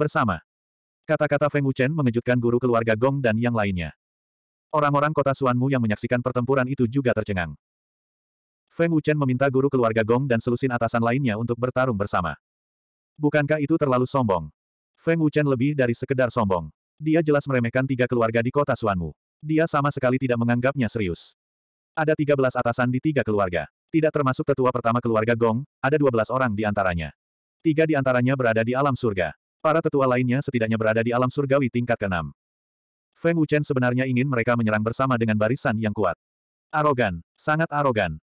bersama. Kata-kata Feng Wuchen mengejutkan guru keluarga Gong dan yang lainnya. Orang-orang kota Suanmu yang menyaksikan pertempuran itu juga tercengang. Feng Wuchen meminta guru keluarga Gong dan selusin atasan lainnya untuk bertarung bersama. Bukankah itu terlalu sombong? Feng Wuchen lebih dari sekedar sombong. Dia jelas meremehkan tiga keluarga di kota Suanmu. Dia sama sekali tidak menganggapnya serius. Ada tiga belas atasan di tiga keluarga. Tidak termasuk tetua pertama keluarga Gong, ada dua belas orang di antaranya. Tiga di antaranya berada di alam surga. Para tetua lainnya setidaknya berada di alam surgawi tingkat ke-6. Feng Wuchen sebenarnya ingin mereka menyerang bersama dengan barisan yang kuat. Arogan, sangat arogan.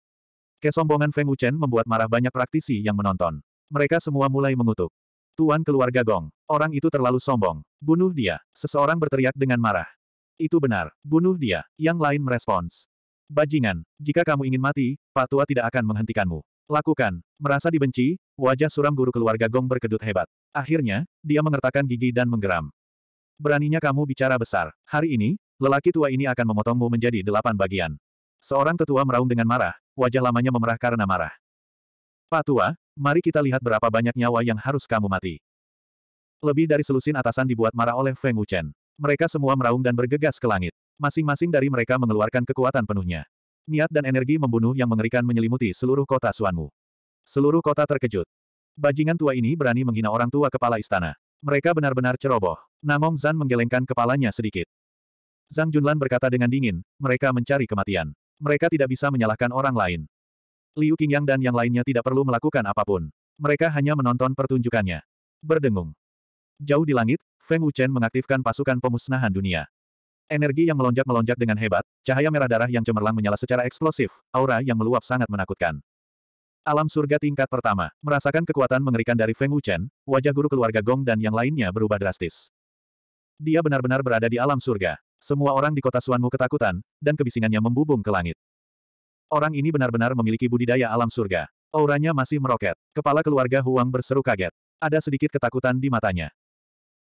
Kesombongan Feng Wuchen membuat marah banyak praktisi yang menonton. Mereka semua mulai mengutuk. Tuan keluarga Gong, orang itu terlalu sombong. Bunuh dia, seseorang berteriak dengan marah. Itu benar, bunuh dia, yang lain merespons. Bajingan, jika kamu ingin mati, Pak tua tidak akan menghentikanmu. Lakukan. Merasa dibenci, wajah suram guru keluarga Gong berkedut hebat. Akhirnya, dia mengertakkan gigi dan menggeram. Beraninya kamu bicara besar. Hari ini, lelaki tua ini akan memotongmu menjadi delapan bagian. Seorang tetua meraung dengan marah, wajah lamanya memerah karena marah. Pak tua, mari kita lihat berapa banyak nyawa yang harus kamu mati. Lebih dari selusin atasan dibuat marah oleh Feng Wuchen. Mereka semua meraung dan bergegas ke langit. Masing-masing dari mereka mengeluarkan kekuatan penuhnya. Niat dan energi membunuh yang mengerikan menyelimuti seluruh kota Suanmu. Seluruh kota terkejut. Bajingan tua ini berani menghina orang tua kepala istana. Mereka benar-benar ceroboh. Namong Zan menggelengkan kepalanya sedikit. Zhang Junlan berkata dengan dingin, mereka mencari kematian. Mereka tidak bisa menyalahkan orang lain. Liu Qingyang dan yang lainnya tidak perlu melakukan apapun. Mereka hanya menonton pertunjukannya. Berdengung. Jauh di langit, Feng Wuchen mengaktifkan pasukan pemusnahan dunia. Energi yang melonjak-melonjak dengan hebat, cahaya merah darah yang cemerlang menyala secara eksplosif, aura yang meluap sangat menakutkan. Alam surga tingkat pertama, merasakan kekuatan mengerikan dari Feng Wuchen, wajah guru keluarga Gong dan yang lainnya berubah drastis. Dia benar-benar berada di alam surga. Semua orang di kota Suanmu ketakutan, dan kebisingannya membubung ke langit. Orang ini benar-benar memiliki budidaya alam surga. Auranya masih meroket. Kepala keluarga Huang berseru kaget. Ada sedikit ketakutan di matanya.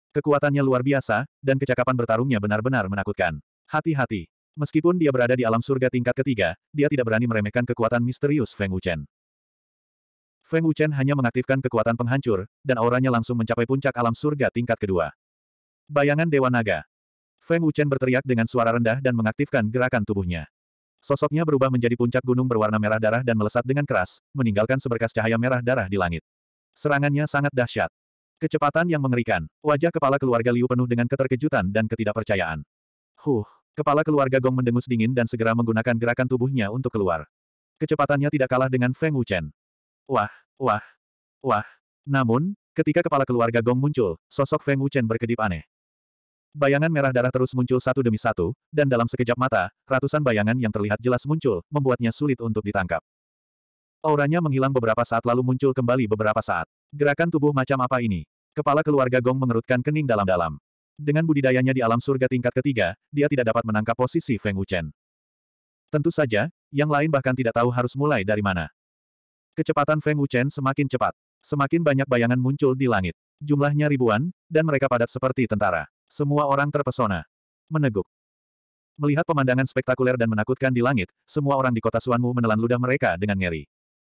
Kekuatannya luar biasa, dan kecakapan bertarungnya benar-benar menakutkan. Hati-hati. Meskipun dia berada di alam surga tingkat ketiga, dia tidak berani meremehkan kekuatan misterius Feng Wuchen. Feng Wuchen hanya mengaktifkan kekuatan penghancur, dan auranya langsung mencapai puncak alam surga tingkat kedua. Bayangan Dewa Naga. Feng Wuchen berteriak dengan suara rendah dan mengaktifkan gerakan tubuhnya. Sosoknya berubah menjadi puncak gunung berwarna merah darah dan melesat dengan keras, meninggalkan seberkas cahaya merah darah di langit. Serangannya sangat dahsyat. Kecepatan yang mengerikan. Wajah kepala keluarga Liu penuh dengan keterkejutan dan ketidakpercayaan. Huh, kepala keluarga Gong mendengus dingin dan segera menggunakan gerakan tubuhnya untuk keluar. Kecepatannya tidak kalah dengan Feng Wuchen. Wah, wah, wah. Namun, ketika kepala keluarga Gong muncul, sosok Feng Wuchen berkedip aneh. Bayangan merah darah terus muncul satu demi satu, dan dalam sekejap mata, ratusan bayangan yang terlihat jelas muncul, membuatnya sulit untuk ditangkap. Auranya menghilang beberapa saat lalu muncul kembali beberapa saat. Gerakan tubuh macam apa ini? Kepala keluarga Gong mengerutkan kening dalam-dalam. Dengan budidayanya di alam surga tingkat ketiga, dia tidak dapat menangkap posisi Feng Wuchen. Tentu saja, yang lain bahkan tidak tahu harus mulai dari mana. Kecepatan Feng Wuchen semakin cepat. Semakin banyak bayangan muncul di langit. Jumlahnya ribuan, dan mereka padat seperti tentara. Semua orang terpesona. Meneguk. Melihat pemandangan spektakuler dan menakutkan di langit, semua orang di kota Suanmu menelan ludah mereka dengan ngeri.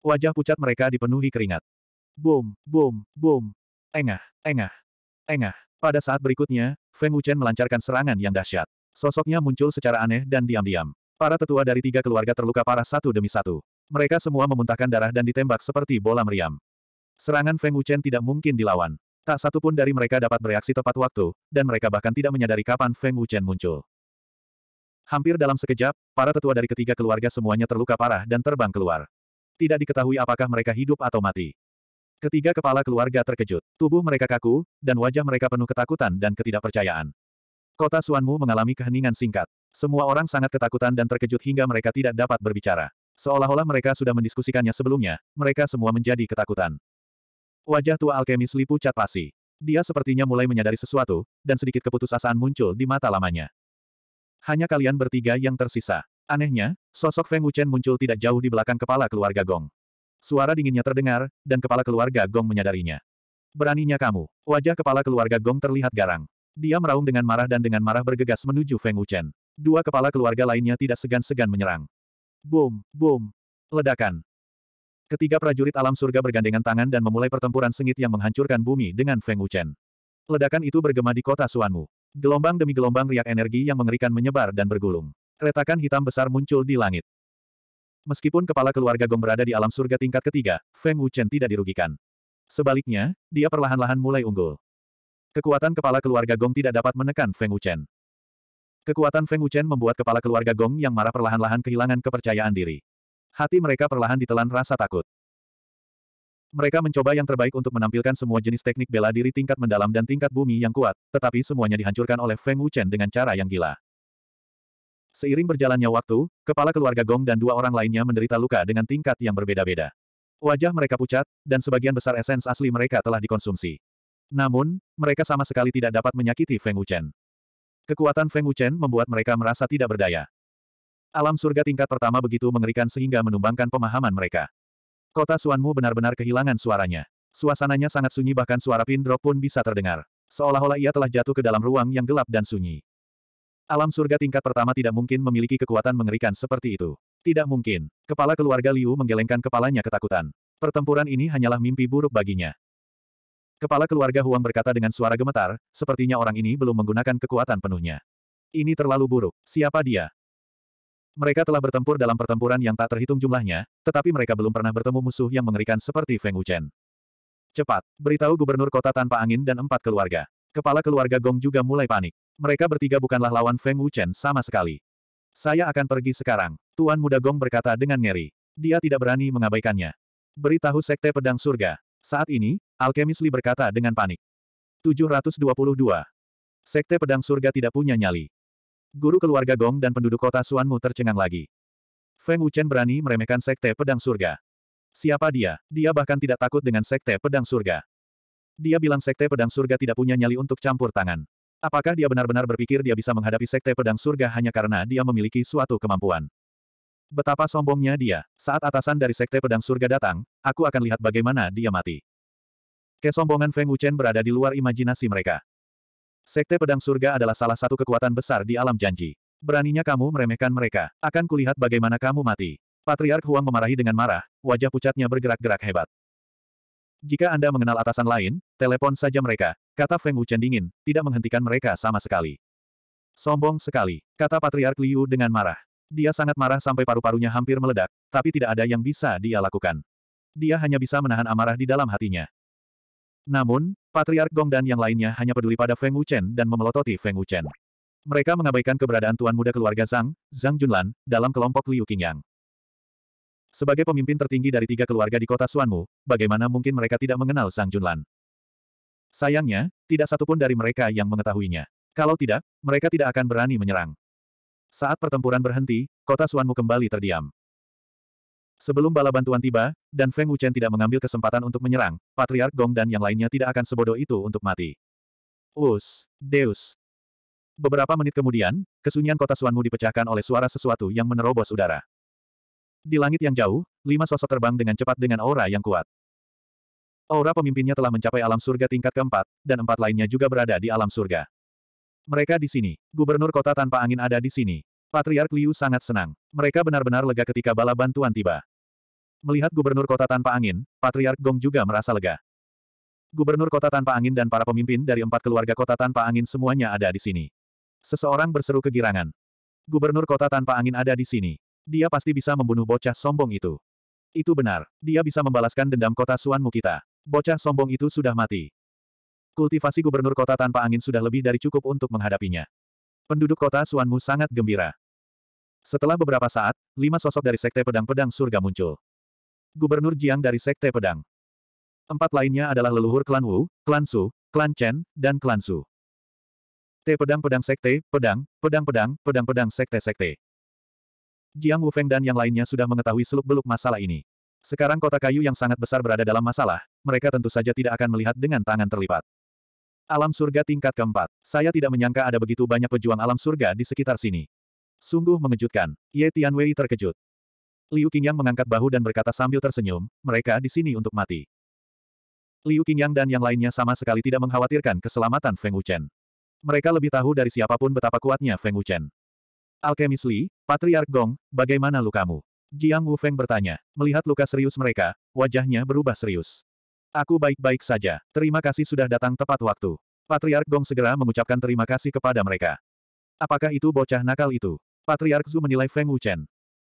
Wajah pucat mereka dipenuhi keringat. Boom, boom, boom. Engah, engah, engah. Pada saat berikutnya, Feng Wuchen melancarkan serangan yang dahsyat. Sosoknya muncul secara aneh dan diam-diam. Para tetua dari tiga keluarga terluka parah satu demi satu. Mereka semua memuntahkan darah dan ditembak seperti bola meriam. Serangan Feng Wuchen tidak mungkin dilawan. Tak satu pun dari mereka dapat bereaksi tepat waktu, dan mereka bahkan tidak menyadari kapan Feng Wuchen muncul. Hampir dalam sekejap, para tetua dari ketiga keluarga semuanya terluka parah dan terbang keluar tidak diketahui apakah mereka hidup atau mati. Ketiga kepala keluarga terkejut. Tubuh mereka kaku, dan wajah mereka penuh ketakutan dan ketidakpercayaan. Kota Suanmu mengalami keheningan singkat. Semua orang sangat ketakutan dan terkejut hingga mereka tidak dapat berbicara. Seolah-olah mereka sudah mendiskusikannya sebelumnya, mereka semua menjadi ketakutan. Wajah tua alkemis lipu cat pasi. Dia sepertinya mulai menyadari sesuatu, dan sedikit keputusasaan muncul di mata lamanya. Hanya kalian bertiga yang tersisa. Anehnya, sosok Feng Wuchen muncul tidak jauh di belakang kepala keluarga Gong. Suara dinginnya terdengar, dan kepala keluarga Gong menyadarinya. Beraninya kamu. Wajah kepala keluarga Gong terlihat garang. Dia meraung dengan marah dan dengan marah bergegas menuju Feng Wuchen. Dua kepala keluarga lainnya tidak segan-segan menyerang. Boom, boom. Ledakan. Ketiga prajurit alam surga bergandengan tangan dan memulai pertempuran sengit yang menghancurkan bumi dengan Feng Wuchen. Ledakan itu bergema di kota Suanmu. Gelombang demi gelombang riak energi yang mengerikan menyebar dan bergulung. Retakan hitam besar muncul di langit. Meskipun kepala keluarga Gong berada di alam surga tingkat ketiga, Feng Wuchen tidak dirugikan. Sebaliknya, dia perlahan-lahan mulai unggul. Kekuatan kepala keluarga Gong tidak dapat menekan Feng Wuchen. Kekuatan Feng Wuchen membuat kepala keluarga Gong yang marah perlahan-lahan kehilangan kepercayaan diri. Hati mereka perlahan ditelan rasa takut. Mereka mencoba yang terbaik untuk menampilkan semua jenis teknik bela diri tingkat mendalam dan tingkat bumi yang kuat, tetapi semuanya dihancurkan oleh Feng Wuchen dengan cara yang gila. Seiring berjalannya waktu, kepala keluarga Gong dan dua orang lainnya menderita luka dengan tingkat yang berbeda-beda. Wajah mereka pucat, dan sebagian besar esens asli mereka telah dikonsumsi. Namun, mereka sama sekali tidak dapat menyakiti Feng Wuchen. Kekuatan Feng Wuchen membuat mereka merasa tidak berdaya. Alam surga tingkat pertama begitu mengerikan sehingga menumbangkan pemahaman mereka. Kota Suanmu benar-benar kehilangan suaranya. Suasananya sangat sunyi bahkan suara pin drop pun bisa terdengar. Seolah-olah ia telah jatuh ke dalam ruang yang gelap dan sunyi. Alam surga tingkat pertama tidak mungkin memiliki kekuatan mengerikan seperti itu. Tidak mungkin. Kepala keluarga Liu menggelengkan kepalanya ketakutan. Pertempuran ini hanyalah mimpi buruk baginya. Kepala keluarga Huang berkata dengan suara gemetar, sepertinya orang ini belum menggunakan kekuatan penuhnya. Ini terlalu buruk. Siapa dia? Mereka telah bertempur dalam pertempuran yang tak terhitung jumlahnya, tetapi mereka belum pernah bertemu musuh yang mengerikan seperti Feng Wuchen. Cepat, beritahu gubernur kota tanpa angin dan empat keluarga. Kepala keluarga Gong juga mulai panik. Mereka bertiga bukanlah lawan Feng Wuchen sama sekali. Saya akan pergi sekarang, Tuan Muda Gong berkata dengan ngeri. Dia tidak berani mengabaikannya. Beritahu Sekte Pedang Surga. Saat ini, Alkemis Li berkata dengan panik. 722. Sekte Pedang Surga tidak punya nyali. Guru keluarga Gong dan penduduk kota Suanmu tercengang lagi. Feng Wuchen berani meremehkan Sekte Pedang Surga. Siapa dia? Dia bahkan tidak takut dengan Sekte Pedang Surga. Dia bilang Sekte Pedang Surga tidak punya nyali untuk campur tangan. Apakah dia benar-benar berpikir dia bisa menghadapi sekte pedang surga hanya karena dia memiliki suatu kemampuan? Betapa sombongnya dia. Saat atasan dari sekte pedang surga datang, aku akan lihat bagaimana dia mati. Kesombongan Feng Wuchen berada di luar imajinasi mereka. Sekte pedang surga adalah salah satu kekuatan besar di alam janji. Beraninya kamu meremehkan mereka. Akan kulihat bagaimana kamu mati. Patriark Huang memarahi dengan marah, wajah pucatnya bergerak-gerak hebat. Jika Anda mengenal atasan lain, telepon saja mereka, kata Feng Wuchen dingin, tidak menghentikan mereka sama sekali. Sombong sekali, kata Patriark Liu dengan marah. Dia sangat marah sampai paru-parunya hampir meledak, tapi tidak ada yang bisa dia lakukan. Dia hanya bisa menahan amarah di dalam hatinya. Namun, Patriark Gong dan yang lainnya hanya peduli pada Feng Wuchen dan memelototi Feng Wuchen. Mereka mengabaikan keberadaan tuan muda keluarga Zhang, Zhang Junlan, dalam kelompok Liu Qingyang. Sebagai pemimpin tertinggi dari tiga keluarga di kota Suanmu, bagaimana mungkin mereka tidak mengenal Sang Junlan? Sayangnya, tidak satupun dari mereka yang mengetahuinya. Kalau tidak, mereka tidak akan berani menyerang. Saat pertempuran berhenti, kota Suanmu kembali terdiam. Sebelum bala bantuan tiba, dan Feng Wuchen tidak mengambil kesempatan untuk menyerang, Patriark Gong dan yang lainnya tidak akan sebodoh itu untuk mati. Us, Deus. Beberapa menit kemudian, kesunyian kota Suanmu dipecahkan oleh suara sesuatu yang menerobos udara. Di langit yang jauh, lima sosok terbang dengan cepat dengan aura yang kuat. Aura pemimpinnya telah mencapai alam surga tingkat keempat, dan empat lainnya juga berada di alam surga. Mereka di sini. Gubernur kota tanpa angin ada di sini. Patriark Liu sangat senang. Mereka benar-benar lega ketika bala bantuan tiba. Melihat gubernur kota tanpa angin, Patriark Gong juga merasa lega. Gubernur kota tanpa angin dan para pemimpin dari empat keluarga kota tanpa angin semuanya ada di sini. Seseorang berseru kegirangan. Gubernur kota tanpa angin ada di sini. Dia pasti bisa membunuh bocah sombong itu. Itu benar. Dia bisa membalaskan dendam kota Suanmu kita. Bocah sombong itu sudah mati. Kultivasi gubernur kota tanpa angin sudah lebih dari cukup untuk menghadapinya. Penduduk kota Suanmu sangat gembira. Setelah beberapa saat, lima sosok dari Sekte Pedang-Pedang Surga muncul. Gubernur Jiang dari Sekte Pedang. Empat lainnya adalah leluhur klan Wu, klan Su, klan Chen, dan klan Su. T Pedang-Pedang Sekte, Pedang, Pedang-Pedang, Pedang-Pedang Sekte-Sekte. Jiang Wufeng dan yang lainnya sudah mengetahui seluk-beluk masalah ini. Sekarang kota kayu yang sangat besar berada dalam masalah, mereka tentu saja tidak akan melihat dengan tangan terlipat. Alam surga tingkat keempat. Saya tidak menyangka ada begitu banyak pejuang alam surga di sekitar sini. Sungguh mengejutkan. Ye Tianwei terkejut. Liu Qingyang mengangkat bahu dan berkata sambil tersenyum, mereka di sini untuk mati. Liu Qingyang dan yang lainnya sama sekali tidak mengkhawatirkan keselamatan Feng Wuchen. Mereka lebih tahu dari siapapun betapa kuatnya Feng Wuchen. Alchemist Li, Patriark Gong, bagaimana lukamu? Jiang Wufeng bertanya. Melihat luka serius mereka, wajahnya berubah serius. Aku baik-baik saja. Terima kasih sudah datang tepat waktu. Patriark Gong segera mengucapkan terima kasih kepada mereka. Apakah itu bocah nakal itu? Patriark Zhu menilai Feng Wuchen.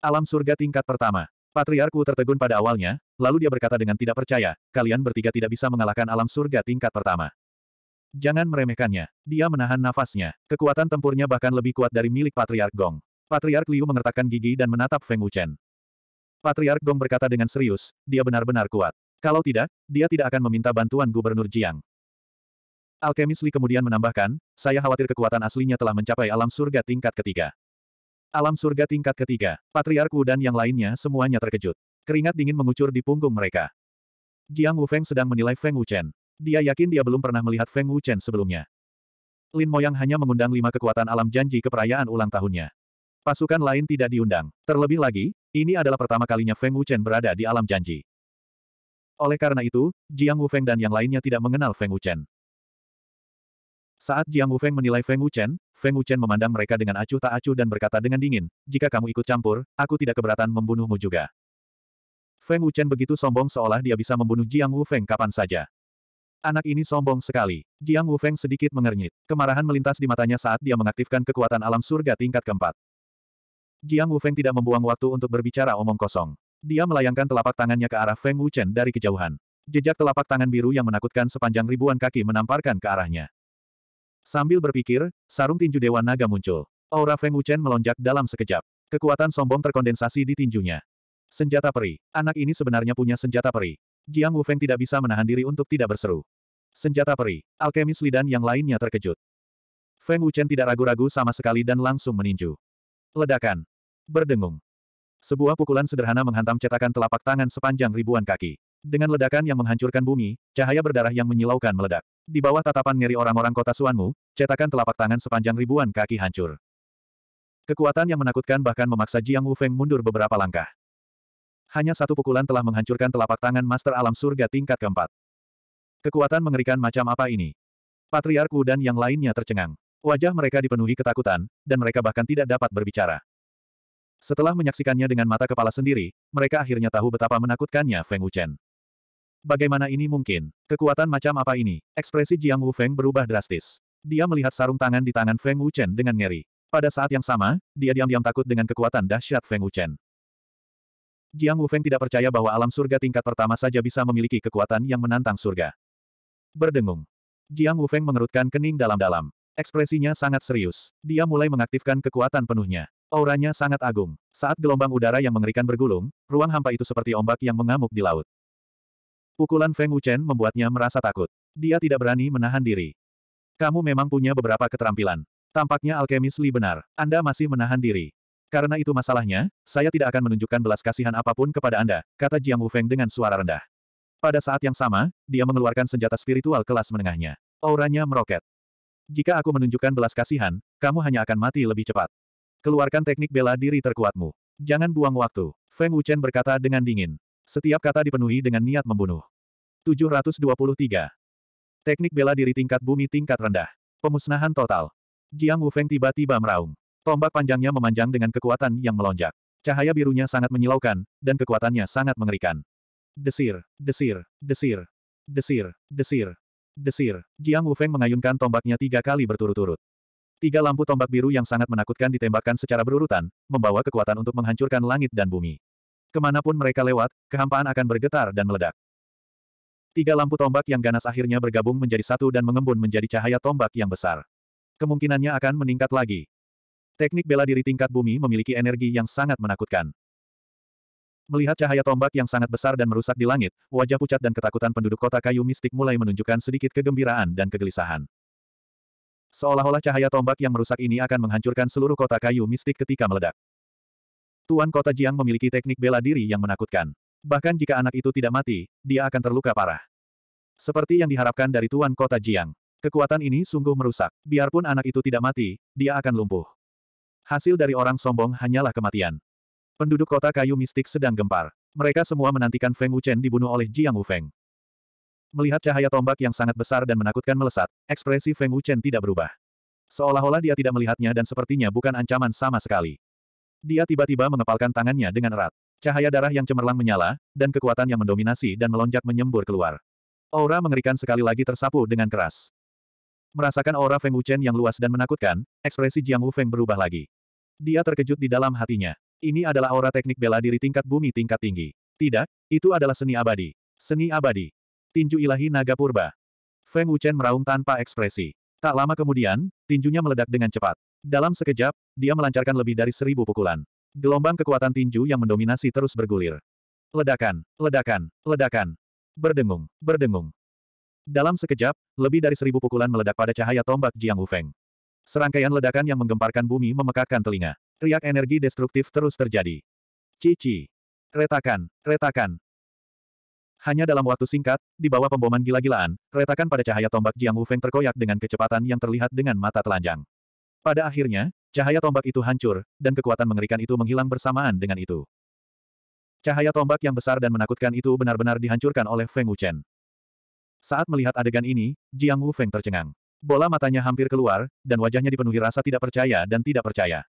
Alam surga tingkat pertama. Patriark Wu tertegun pada awalnya, lalu dia berkata dengan tidak percaya, kalian bertiga tidak bisa mengalahkan alam surga tingkat pertama. Jangan meremehkannya. Dia menahan nafasnya. Kekuatan tempurnya bahkan lebih kuat dari milik Patriark Gong. Patriark Liu mengertakkan gigi dan menatap Feng Wuchen. Patriark Gong berkata dengan serius, dia benar-benar kuat. Kalau tidak, dia tidak akan meminta bantuan Gubernur Jiang. Alkemis Li kemudian menambahkan, saya khawatir kekuatan aslinya telah mencapai alam surga tingkat ketiga. Alam surga tingkat ketiga, Patriark Wu dan yang lainnya semuanya terkejut. Keringat dingin mengucur di punggung mereka. Jiang Wu Feng sedang menilai Feng Wuchen. Dia yakin dia belum pernah melihat Feng Wuchen sebelumnya. Lin Moyang hanya mengundang lima kekuatan alam janji ke perayaan ulang tahunnya. Pasukan lain tidak diundang. Terlebih lagi, ini adalah pertama kalinya Feng Wuchen berada di alam janji. Oleh karena itu, Jiang Wufeng dan yang lainnya tidak mengenal Feng Wuchen. Saat Jiang Wufeng menilai Feng Wuchen, Feng Wuchen memandang mereka dengan acuh tak acuh dan berkata dengan dingin, jika kamu ikut campur, aku tidak keberatan membunuhmu juga. Feng Wuchen begitu sombong seolah dia bisa membunuh Jiang Wufeng kapan saja. Anak ini sombong sekali. Jiang Wufeng sedikit mengernyit. Kemarahan melintas di matanya saat dia mengaktifkan kekuatan alam surga tingkat keempat. Jiang Wufeng tidak membuang waktu untuk berbicara omong kosong. Dia melayangkan telapak tangannya ke arah Feng Wuchen dari kejauhan. Jejak telapak tangan biru yang menakutkan sepanjang ribuan kaki menamparkan ke arahnya. Sambil berpikir, sarung tinju Dewa Naga muncul. Aura Feng Wuchen melonjak dalam sekejap. Kekuatan sombong terkondensasi di tinjunya. Senjata peri. Anak ini sebenarnya punya senjata peri. Jiang Wufeng tidak bisa menahan diri untuk tidak berseru. Senjata peri. Alkemis Li dan yang lainnya terkejut. Feng Wuchen tidak ragu-ragu sama sekali dan langsung meninju. Ledakan. Berdengung. Sebuah pukulan sederhana menghantam cetakan telapak tangan sepanjang ribuan kaki. Dengan ledakan yang menghancurkan bumi, cahaya berdarah yang menyilaukan meledak. Di bawah tatapan ngeri orang-orang kota Suanmu, cetakan telapak tangan sepanjang ribuan kaki hancur. Kekuatan yang menakutkan bahkan memaksa Jiang Wu Feng mundur beberapa langkah. Hanya satu pukulan telah menghancurkan telapak tangan Master Alam Surga tingkat keempat. Kekuatan mengerikan macam apa ini? Patriarku dan yang lainnya tercengang. Wajah mereka dipenuhi ketakutan, dan mereka bahkan tidak dapat berbicara. Setelah menyaksikannya dengan mata kepala sendiri, mereka akhirnya tahu betapa menakutkannya Feng Wuchen. Bagaimana ini mungkin? Kekuatan macam apa ini? Ekspresi Jiang Wu Feng berubah drastis. Dia melihat sarung tangan di tangan Feng Wuchen dengan ngeri. Pada saat yang sama, dia diam-diam takut dengan kekuatan dahsyat Feng Wuchen. Jiang Wu Feng tidak percaya bahwa alam surga tingkat pertama saja bisa memiliki kekuatan yang menantang surga. Berdengung. Jiang Wufeng mengerutkan kening dalam-dalam. Ekspresinya sangat serius. Dia mulai mengaktifkan kekuatan penuhnya. Auranya sangat agung. Saat gelombang udara yang mengerikan bergulung, ruang hampa itu seperti ombak yang mengamuk di laut. Pukulan Feng Wuchen membuatnya merasa takut. Dia tidak berani menahan diri. Kamu memang punya beberapa keterampilan. Tampaknya alkemis Li benar. Anda masih menahan diri. Karena itu masalahnya, saya tidak akan menunjukkan belas kasihan apapun kepada Anda, kata Jiang Wufeng dengan suara rendah. Pada saat yang sama, dia mengeluarkan senjata spiritual kelas menengahnya. Auranya meroket. Jika aku menunjukkan belas kasihan, kamu hanya akan mati lebih cepat. Keluarkan teknik bela diri terkuatmu. Jangan buang waktu. Feng Wuchen berkata dengan dingin. Setiap kata dipenuhi dengan niat membunuh. 723. Teknik bela diri tingkat bumi tingkat rendah. Pemusnahan total. Jiang Wu Feng tiba-tiba meraung. Tombak panjangnya memanjang dengan kekuatan yang melonjak. Cahaya birunya sangat menyilaukan, dan kekuatannya sangat mengerikan. Desir, desir, desir, desir, desir, desir. Jiang Wufeng mengayunkan tombaknya tiga kali berturut-turut. Tiga lampu tombak biru yang sangat menakutkan ditembakkan secara berurutan, membawa kekuatan untuk menghancurkan langit dan bumi. Kemanapun mereka lewat, kehampaan akan bergetar dan meledak. Tiga lampu tombak yang ganas akhirnya bergabung menjadi satu dan mengembun menjadi cahaya tombak yang besar. Kemungkinannya akan meningkat lagi. Teknik bela diri tingkat bumi memiliki energi yang sangat menakutkan. Melihat cahaya tombak yang sangat besar dan merusak di langit, wajah pucat dan ketakutan penduduk kota kayu mistik mulai menunjukkan sedikit kegembiraan dan kegelisahan. Seolah-olah cahaya tombak yang merusak ini akan menghancurkan seluruh kota kayu mistik ketika meledak. Tuan kota Jiang memiliki teknik bela diri yang menakutkan. Bahkan jika anak itu tidak mati, dia akan terluka parah. Seperti yang diharapkan dari tuan kota Jiang. Kekuatan ini sungguh merusak. Biarpun anak itu tidak mati, dia akan lumpuh. Hasil dari orang sombong hanyalah kematian. Penduduk kota kayu mistik sedang gempar. Mereka semua menantikan Feng Wuchen dibunuh oleh Jiang Wufeng. Melihat cahaya tombak yang sangat besar dan menakutkan melesat, ekspresi Feng Wuchen tidak berubah. Seolah-olah dia tidak melihatnya dan sepertinya bukan ancaman sama sekali. Dia tiba-tiba mengepalkan tangannya dengan erat. Cahaya darah yang cemerlang menyala, dan kekuatan yang mendominasi dan melonjak menyembur keluar. Aura mengerikan sekali lagi tersapu dengan keras. Merasakan aura Feng Wuchen yang luas dan menakutkan, ekspresi Jiang Wufeng berubah lagi. Dia terkejut di dalam hatinya. Ini adalah aura teknik bela diri tingkat bumi tingkat tinggi. Tidak, itu adalah seni abadi. Seni abadi. Tinju ilahi naga purba. Feng Wuchen meraung tanpa ekspresi. Tak lama kemudian, tinjunya meledak dengan cepat. Dalam sekejap, dia melancarkan lebih dari seribu pukulan. Gelombang kekuatan tinju yang mendominasi terus bergulir. Ledakan, ledakan, ledakan. Berdengung, berdengung. Dalam sekejap, lebih dari seribu pukulan meledak pada cahaya tombak Jiang Wu Feng. Serangkaian ledakan yang menggemparkan bumi memekakkan telinga. Riak energi destruktif terus terjadi. Cici. Retakan, retakan. Hanya dalam waktu singkat, di bawah pemboman gila-gilaan, retakan pada cahaya tombak Jiang Wu Feng terkoyak dengan kecepatan yang terlihat dengan mata telanjang. Pada akhirnya, cahaya tombak itu hancur, dan kekuatan mengerikan itu menghilang bersamaan dengan itu. Cahaya tombak yang besar dan menakutkan itu benar-benar dihancurkan oleh Feng Wuchen. Saat melihat adegan ini, Jiang Wu Feng tercengang. Bola matanya hampir keluar, dan wajahnya dipenuhi rasa tidak percaya dan tidak percaya.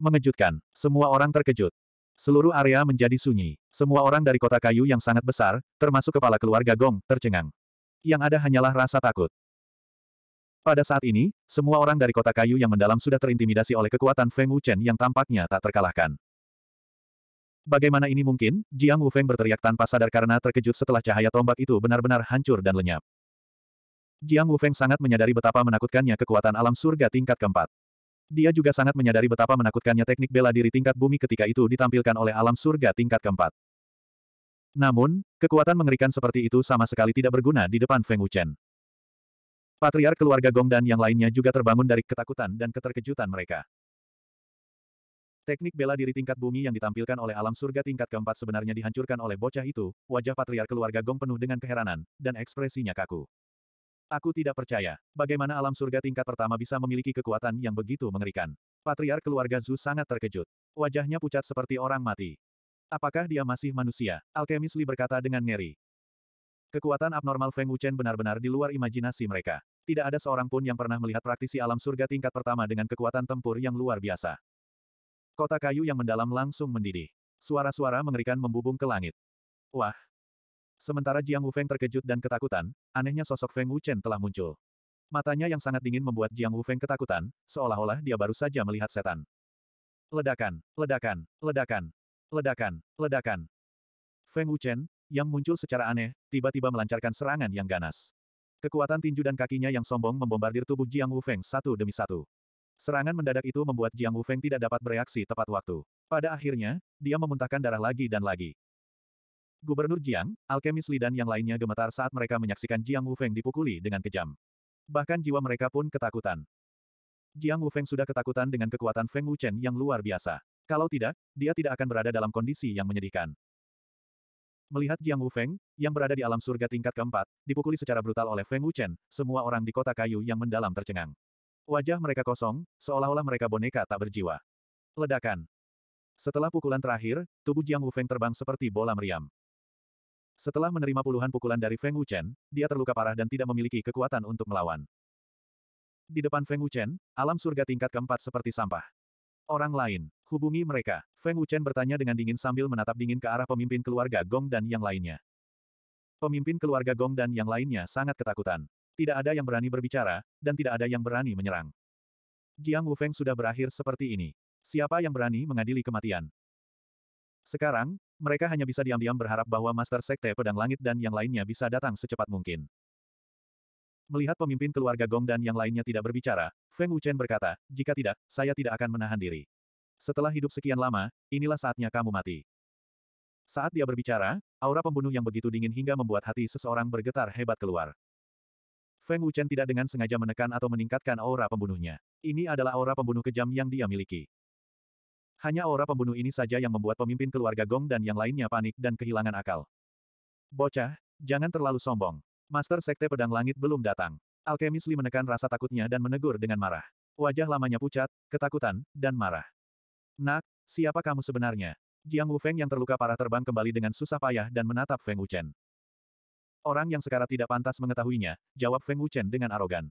Mengejutkan, semua orang terkejut. Seluruh area menjadi sunyi. Semua orang dari kota kayu yang sangat besar, termasuk kepala keluarga Gong, tercengang. Yang ada hanyalah rasa takut. Pada saat ini, semua orang dari kota kayu yang mendalam sudah terintimidasi oleh kekuatan Feng Wuchen yang tampaknya tak terkalahkan. Bagaimana ini mungkin? Jiang Wufeng berteriak tanpa sadar karena terkejut setelah cahaya tombak itu benar-benar hancur dan lenyap. Jiang Wufeng sangat menyadari betapa menakutkannya kekuatan alam surga tingkat keempat. Dia juga sangat menyadari betapa menakutkannya teknik bela diri tingkat bumi ketika itu ditampilkan oleh alam surga tingkat keempat. Namun, kekuatan mengerikan seperti itu sama sekali tidak berguna di depan Feng Wuchen. Patriar keluarga Gong dan yang lainnya juga terbangun dari ketakutan dan keterkejutan mereka. Teknik bela diri tingkat bumi yang ditampilkan oleh alam surga tingkat keempat sebenarnya dihancurkan oleh bocah itu, wajah patriar keluarga Gong penuh dengan keheranan, dan ekspresinya kaku. Aku tidak percaya. Bagaimana alam surga tingkat pertama bisa memiliki kekuatan yang begitu mengerikan? Patriark keluarga Zu sangat terkejut. Wajahnya pucat seperti orang mati. Apakah dia masih manusia? Alkemis Li berkata dengan ngeri. Kekuatan abnormal Feng Wuchen benar-benar di luar imajinasi mereka. Tidak ada seorang pun yang pernah melihat praktisi alam surga tingkat pertama dengan kekuatan tempur yang luar biasa. Kota kayu yang mendalam langsung mendidih. Suara-suara mengerikan membubung ke langit. Wah, Sementara Jiang Wufeng terkejut dan ketakutan, anehnya sosok Feng Wuchen telah muncul. Matanya yang sangat dingin membuat Jiang Wufeng ketakutan, seolah-olah dia baru saja melihat setan. Ledakan, ledakan, ledakan, ledakan, ledakan. Feng Wuchen, yang muncul secara aneh, tiba-tiba melancarkan serangan yang ganas. Kekuatan tinju dan kakinya yang sombong membombardir tubuh Jiang Wufeng satu demi satu. Serangan mendadak itu membuat Jiang Wufeng tidak dapat bereaksi tepat waktu. Pada akhirnya, dia memuntahkan darah lagi dan lagi. Gubernur Jiang, alkemis Li dan yang lainnya gemetar saat mereka menyaksikan Jiang Wufeng dipukuli dengan kejam. Bahkan jiwa mereka pun ketakutan. Jiang Wufeng sudah ketakutan dengan kekuatan Feng Wuchen yang luar biasa. Kalau tidak, dia tidak akan berada dalam kondisi yang menyedihkan. Melihat Jiang Wufeng, yang berada di alam surga tingkat keempat, dipukuli secara brutal oleh Feng Wuchen, semua orang di kota kayu yang mendalam tercengang. Wajah mereka kosong, seolah-olah mereka boneka tak berjiwa. Ledakan. Setelah pukulan terakhir, tubuh Jiang Wufeng terbang seperti bola meriam. Setelah menerima puluhan pukulan dari Feng Wuchen, dia terluka parah dan tidak memiliki kekuatan untuk melawan. Di depan Feng Wuchen, alam surga tingkat keempat seperti sampah. Orang lain, hubungi mereka. Feng Wuchen bertanya dengan dingin sambil menatap dingin ke arah pemimpin keluarga Gong dan yang lainnya. Pemimpin keluarga Gong dan yang lainnya sangat ketakutan. Tidak ada yang berani berbicara, dan tidak ada yang berani menyerang. Jiang Wufeng sudah berakhir seperti ini. Siapa yang berani mengadili kematian? Sekarang, mereka hanya bisa diam-diam berharap bahwa Master Sekte Pedang Langit dan yang lainnya bisa datang secepat mungkin. Melihat pemimpin keluarga Gong dan yang lainnya tidak berbicara, Feng Wuchen berkata, jika tidak, saya tidak akan menahan diri. Setelah hidup sekian lama, inilah saatnya kamu mati. Saat dia berbicara, aura pembunuh yang begitu dingin hingga membuat hati seseorang bergetar hebat keluar. Feng Wuchen tidak dengan sengaja menekan atau meningkatkan aura pembunuhnya. Ini adalah aura pembunuh kejam yang dia miliki. Hanya aura pembunuh ini saja yang membuat pemimpin keluarga Gong dan yang lainnya panik dan kehilangan akal. Bocah, jangan terlalu sombong. Master Sekte Pedang Langit belum datang. Alkemis Li menekan rasa takutnya dan menegur dengan marah. Wajah lamanya pucat, ketakutan, dan marah. Nak, siapa kamu sebenarnya? Jiang Wufeng yang terluka parah terbang kembali dengan susah payah dan menatap Feng Wuchen. Orang yang sekarang tidak pantas mengetahuinya, jawab Feng Wuchen dengan arogan.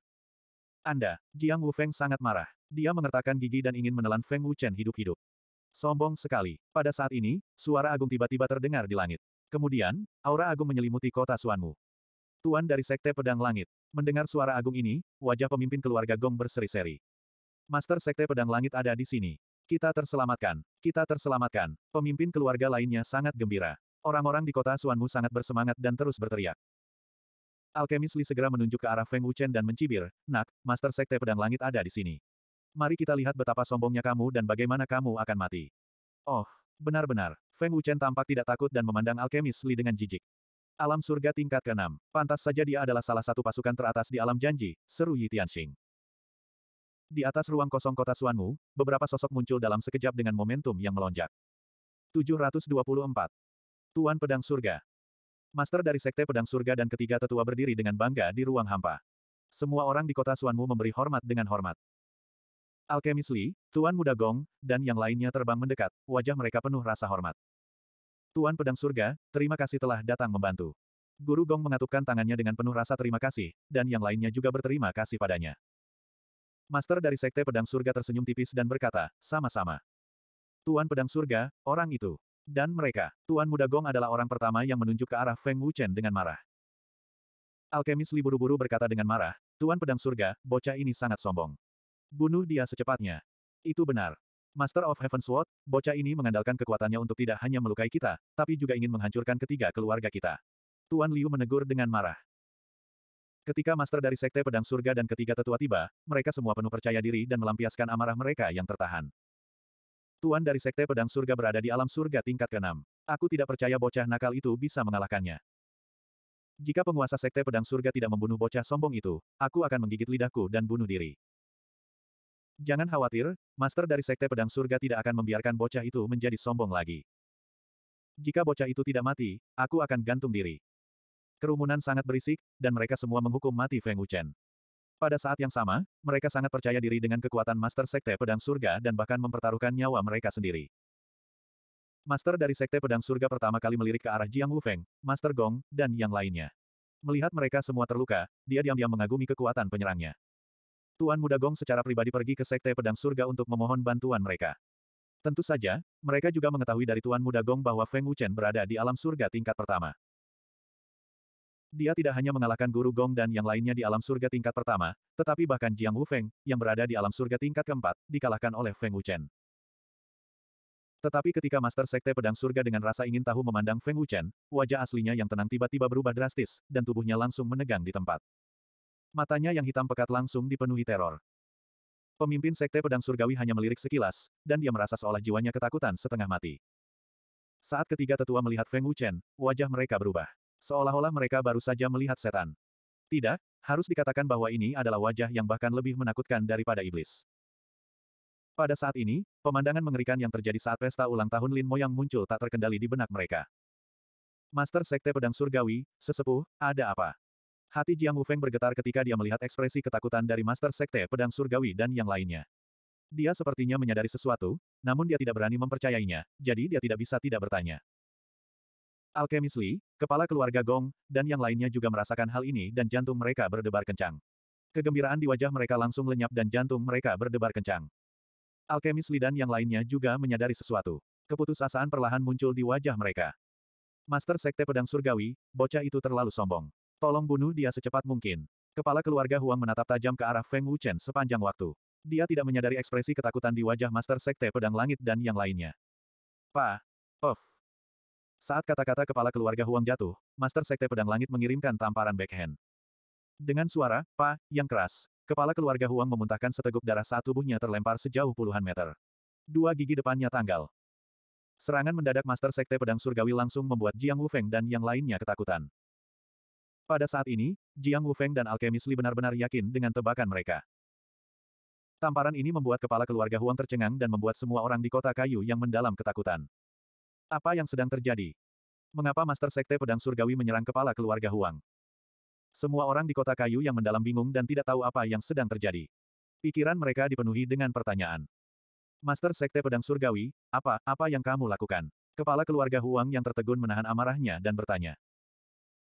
Anda, Jiang Wufeng sangat marah. Dia mengertakkan gigi dan ingin menelan Feng Wuchen hidup-hidup. Sombong sekali. Pada saat ini, suara agung tiba-tiba terdengar di langit. Kemudian, aura agung menyelimuti kota Suanmu. Tuan dari Sekte Pedang Langit. Mendengar suara agung ini, wajah pemimpin keluarga Gong berseri-seri. Master Sekte Pedang Langit ada di sini. Kita terselamatkan. Kita terselamatkan. Pemimpin keluarga lainnya sangat gembira. Orang-orang di kota Suanmu sangat bersemangat dan terus berteriak. Alkemis Li segera menunjuk ke arah Feng Wuchen dan mencibir, Nak, Master Sekte Pedang Langit ada di sini. Mari kita lihat betapa sombongnya kamu dan bagaimana kamu akan mati. Oh, benar-benar. Feng Wuchen tampak tidak takut dan memandang alkemis Li dengan jijik. Alam surga tingkat ke-6. Pantas saja dia adalah salah satu pasukan teratas di alam janji, seru Yi Tianxing. Di atas ruang kosong kota Suanmu, beberapa sosok muncul dalam sekejap dengan momentum yang melonjak. 724. Tuan Pedang Surga. Master dari Sekte Pedang Surga dan ketiga tetua berdiri dengan bangga di ruang hampa. Semua orang di kota Suanmu memberi hormat dengan hormat. Alkemis Li, Tuan Muda Gong, dan yang lainnya terbang mendekat, wajah mereka penuh rasa hormat. Tuan Pedang Surga, terima kasih telah datang membantu. Guru Gong mengatupkan tangannya dengan penuh rasa terima kasih, dan yang lainnya juga berterima kasih padanya. Master dari Sekte Pedang Surga tersenyum tipis dan berkata, sama-sama. Tuan Pedang Surga, orang itu. Dan mereka, Tuan Muda Gong adalah orang pertama yang menunjuk ke arah Feng Wuchen dengan marah. Alkemis Li buru-buru berkata dengan marah, Tuan Pedang Surga, bocah ini sangat sombong. Bunuh dia secepatnya. Itu benar. Master of Heaven Sword, bocah ini mengandalkan kekuatannya untuk tidak hanya melukai kita, tapi juga ingin menghancurkan ketiga keluarga kita. Tuan Liu menegur dengan marah. Ketika master dari Sekte Pedang Surga dan ketiga tetua tiba, mereka semua penuh percaya diri dan melampiaskan amarah mereka yang tertahan. Tuan dari Sekte Pedang Surga berada di alam surga tingkat keenam. Aku tidak percaya bocah nakal itu bisa mengalahkannya. Jika penguasa Sekte Pedang Surga tidak membunuh bocah sombong itu, aku akan menggigit lidahku dan bunuh diri. Jangan khawatir, master dari Sekte Pedang Surga tidak akan membiarkan bocah itu menjadi sombong lagi. Jika bocah itu tidak mati, aku akan gantung diri. Kerumunan sangat berisik, dan mereka semua menghukum mati Feng Wuchen. Pada saat yang sama, mereka sangat percaya diri dengan kekuatan Master Sekte Pedang Surga dan bahkan mempertaruhkan nyawa mereka sendiri. Master dari Sekte Pedang Surga pertama kali melirik ke arah Jiang Wufeng, Master Gong, dan yang lainnya. Melihat mereka semua terluka, dia diam-diam mengagumi kekuatan penyerangnya. Tuan Muda Gong secara pribadi pergi ke Sekte Pedang Surga untuk memohon bantuan mereka. Tentu saja, mereka juga mengetahui dari Tuan Muda Gong bahwa Feng Wuchen berada di alam surga tingkat pertama. Dia tidak hanya mengalahkan Guru Gong dan yang lainnya di alam surga tingkat pertama, tetapi bahkan Jiang Wu Feng yang berada di alam surga tingkat keempat, dikalahkan oleh Feng Wuchen. Tetapi ketika Master Sekte Pedang Surga dengan rasa ingin tahu memandang Feng Wuchen, wajah aslinya yang tenang tiba-tiba berubah drastis, dan tubuhnya langsung menegang di tempat. Matanya yang hitam pekat langsung dipenuhi teror. Pemimpin Sekte Pedang Surgawi hanya melirik sekilas, dan dia merasa seolah jiwanya ketakutan setengah mati. Saat ketiga tetua melihat Feng Wuchen, wajah mereka berubah. Seolah-olah mereka baru saja melihat setan. Tidak, harus dikatakan bahwa ini adalah wajah yang bahkan lebih menakutkan daripada iblis. Pada saat ini, pemandangan mengerikan yang terjadi saat pesta ulang tahun Lin Mo yang muncul tak terkendali di benak mereka. Master Sekte Pedang Surgawi, sesepuh, ada apa? Hati Jiang Wufeng bergetar ketika dia melihat ekspresi ketakutan dari Master Sekte Pedang Surgawi dan yang lainnya. Dia sepertinya menyadari sesuatu, namun dia tidak berani mempercayainya, jadi dia tidak bisa tidak bertanya. Alchemist Li, kepala keluarga Gong, dan yang lainnya juga merasakan hal ini dan jantung mereka berdebar kencang. Kegembiraan di wajah mereka langsung lenyap dan jantung mereka berdebar kencang. Alchemist Li dan yang lainnya juga menyadari sesuatu. Keputusasaan perlahan muncul di wajah mereka. Master Sekte Pedang Surgawi, bocah itu terlalu sombong. Tolong bunuh dia secepat mungkin. Kepala keluarga Huang menatap tajam ke arah Feng Wuchen sepanjang waktu. Dia tidak menyadari ekspresi ketakutan di wajah Master Sekte Pedang Langit dan yang lainnya. Pa. Of. Saat kata-kata kepala keluarga Huang jatuh, Master Sekte Pedang Langit mengirimkan tamparan backhand. Dengan suara, pa, yang keras, kepala keluarga Huang memuntahkan seteguk darah saat tubuhnya terlempar sejauh puluhan meter. Dua gigi depannya tanggal. Serangan mendadak Master Sekte Pedang Surgawi langsung membuat Jiang Wufeng dan yang lainnya ketakutan. Pada saat ini, Jiang Wufeng dan alkemis Li benar-benar yakin dengan tebakan mereka. Tamparan ini membuat kepala keluarga Huang tercengang dan membuat semua orang di kota kayu yang mendalam ketakutan. Apa yang sedang terjadi? Mengapa Master Sekte Pedang Surgawi menyerang kepala keluarga Huang? Semua orang di kota kayu yang mendalam bingung dan tidak tahu apa yang sedang terjadi. Pikiran mereka dipenuhi dengan pertanyaan. Master Sekte Pedang Surgawi, apa, apa yang kamu lakukan? Kepala keluarga Huang yang tertegun menahan amarahnya dan bertanya.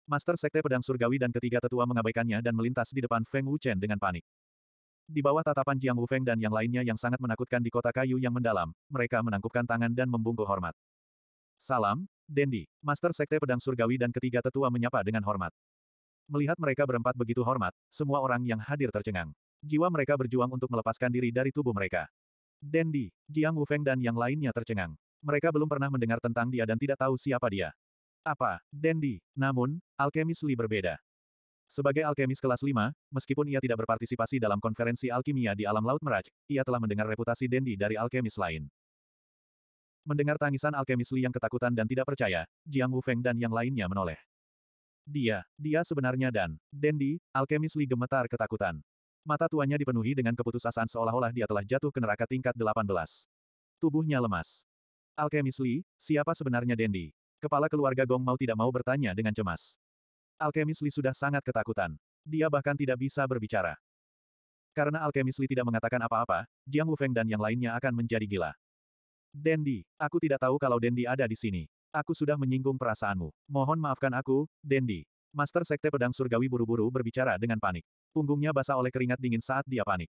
Master Sekte Pedang Surgawi dan ketiga tetua mengabaikannya dan melintas di depan Feng Wuchen dengan panik. Di bawah tatapan Jiang Wufeng dan yang lainnya yang sangat menakutkan di kota kayu yang mendalam, mereka menangkupkan tangan dan membungkuk hormat. Salam, Dendi. Master Sekte Pedang Surgawi dan ketiga tetua menyapa dengan hormat. Melihat mereka berempat begitu hormat, semua orang yang hadir tercengang. Jiwa mereka berjuang untuk melepaskan diri dari tubuh mereka. Dendi, Jiang Wufeng dan yang lainnya tercengang. Mereka belum pernah mendengar tentang dia dan tidak tahu siapa dia. Apa, Dendi? Namun, alkemis Li berbeda. Sebagai alkemis kelas 5, meskipun ia tidak berpartisipasi dalam konferensi alkimia di alam laut Meraj, ia telah mendengar reputasi Dendi dari alkemis lain. Mendengar tangisan alkemis Li yang ketakutan dan tidak percaya, Jiang Wufeng dan yang lainnya menoleh. Dia, dia sebenarnya dan, Dendi, alkemis Li gemetar ketakutan. Mata tuanya dipenuhi dengan keputusasaan seolah-olah dia telah jatuh ke neraka tingkat 18. Tubuhnya lemas. Alkemis Li, siapa sebenarnya Dendi? Kepala keluarga Gong mau tidak mau bertanya dengan cemas. Alkemis Li sudah sangat ketakutan. Dia bahkan tidak bisa berbicara. Karena Alkemis Li tidak mengatakan apa-apa, Jiang Wufeng dan yang lainnya akan menjadi gila. Dendi, aku tidak tahu kalau Dendi ada di sini. Aku sudah menyinggung perasaanmu. Mohon maafkan aku, Dendi. Master Sekte Pedang Surgawi buru-buru berbicara dengan panik. Punggungnya basah oleh keringat dingin saat dia panik.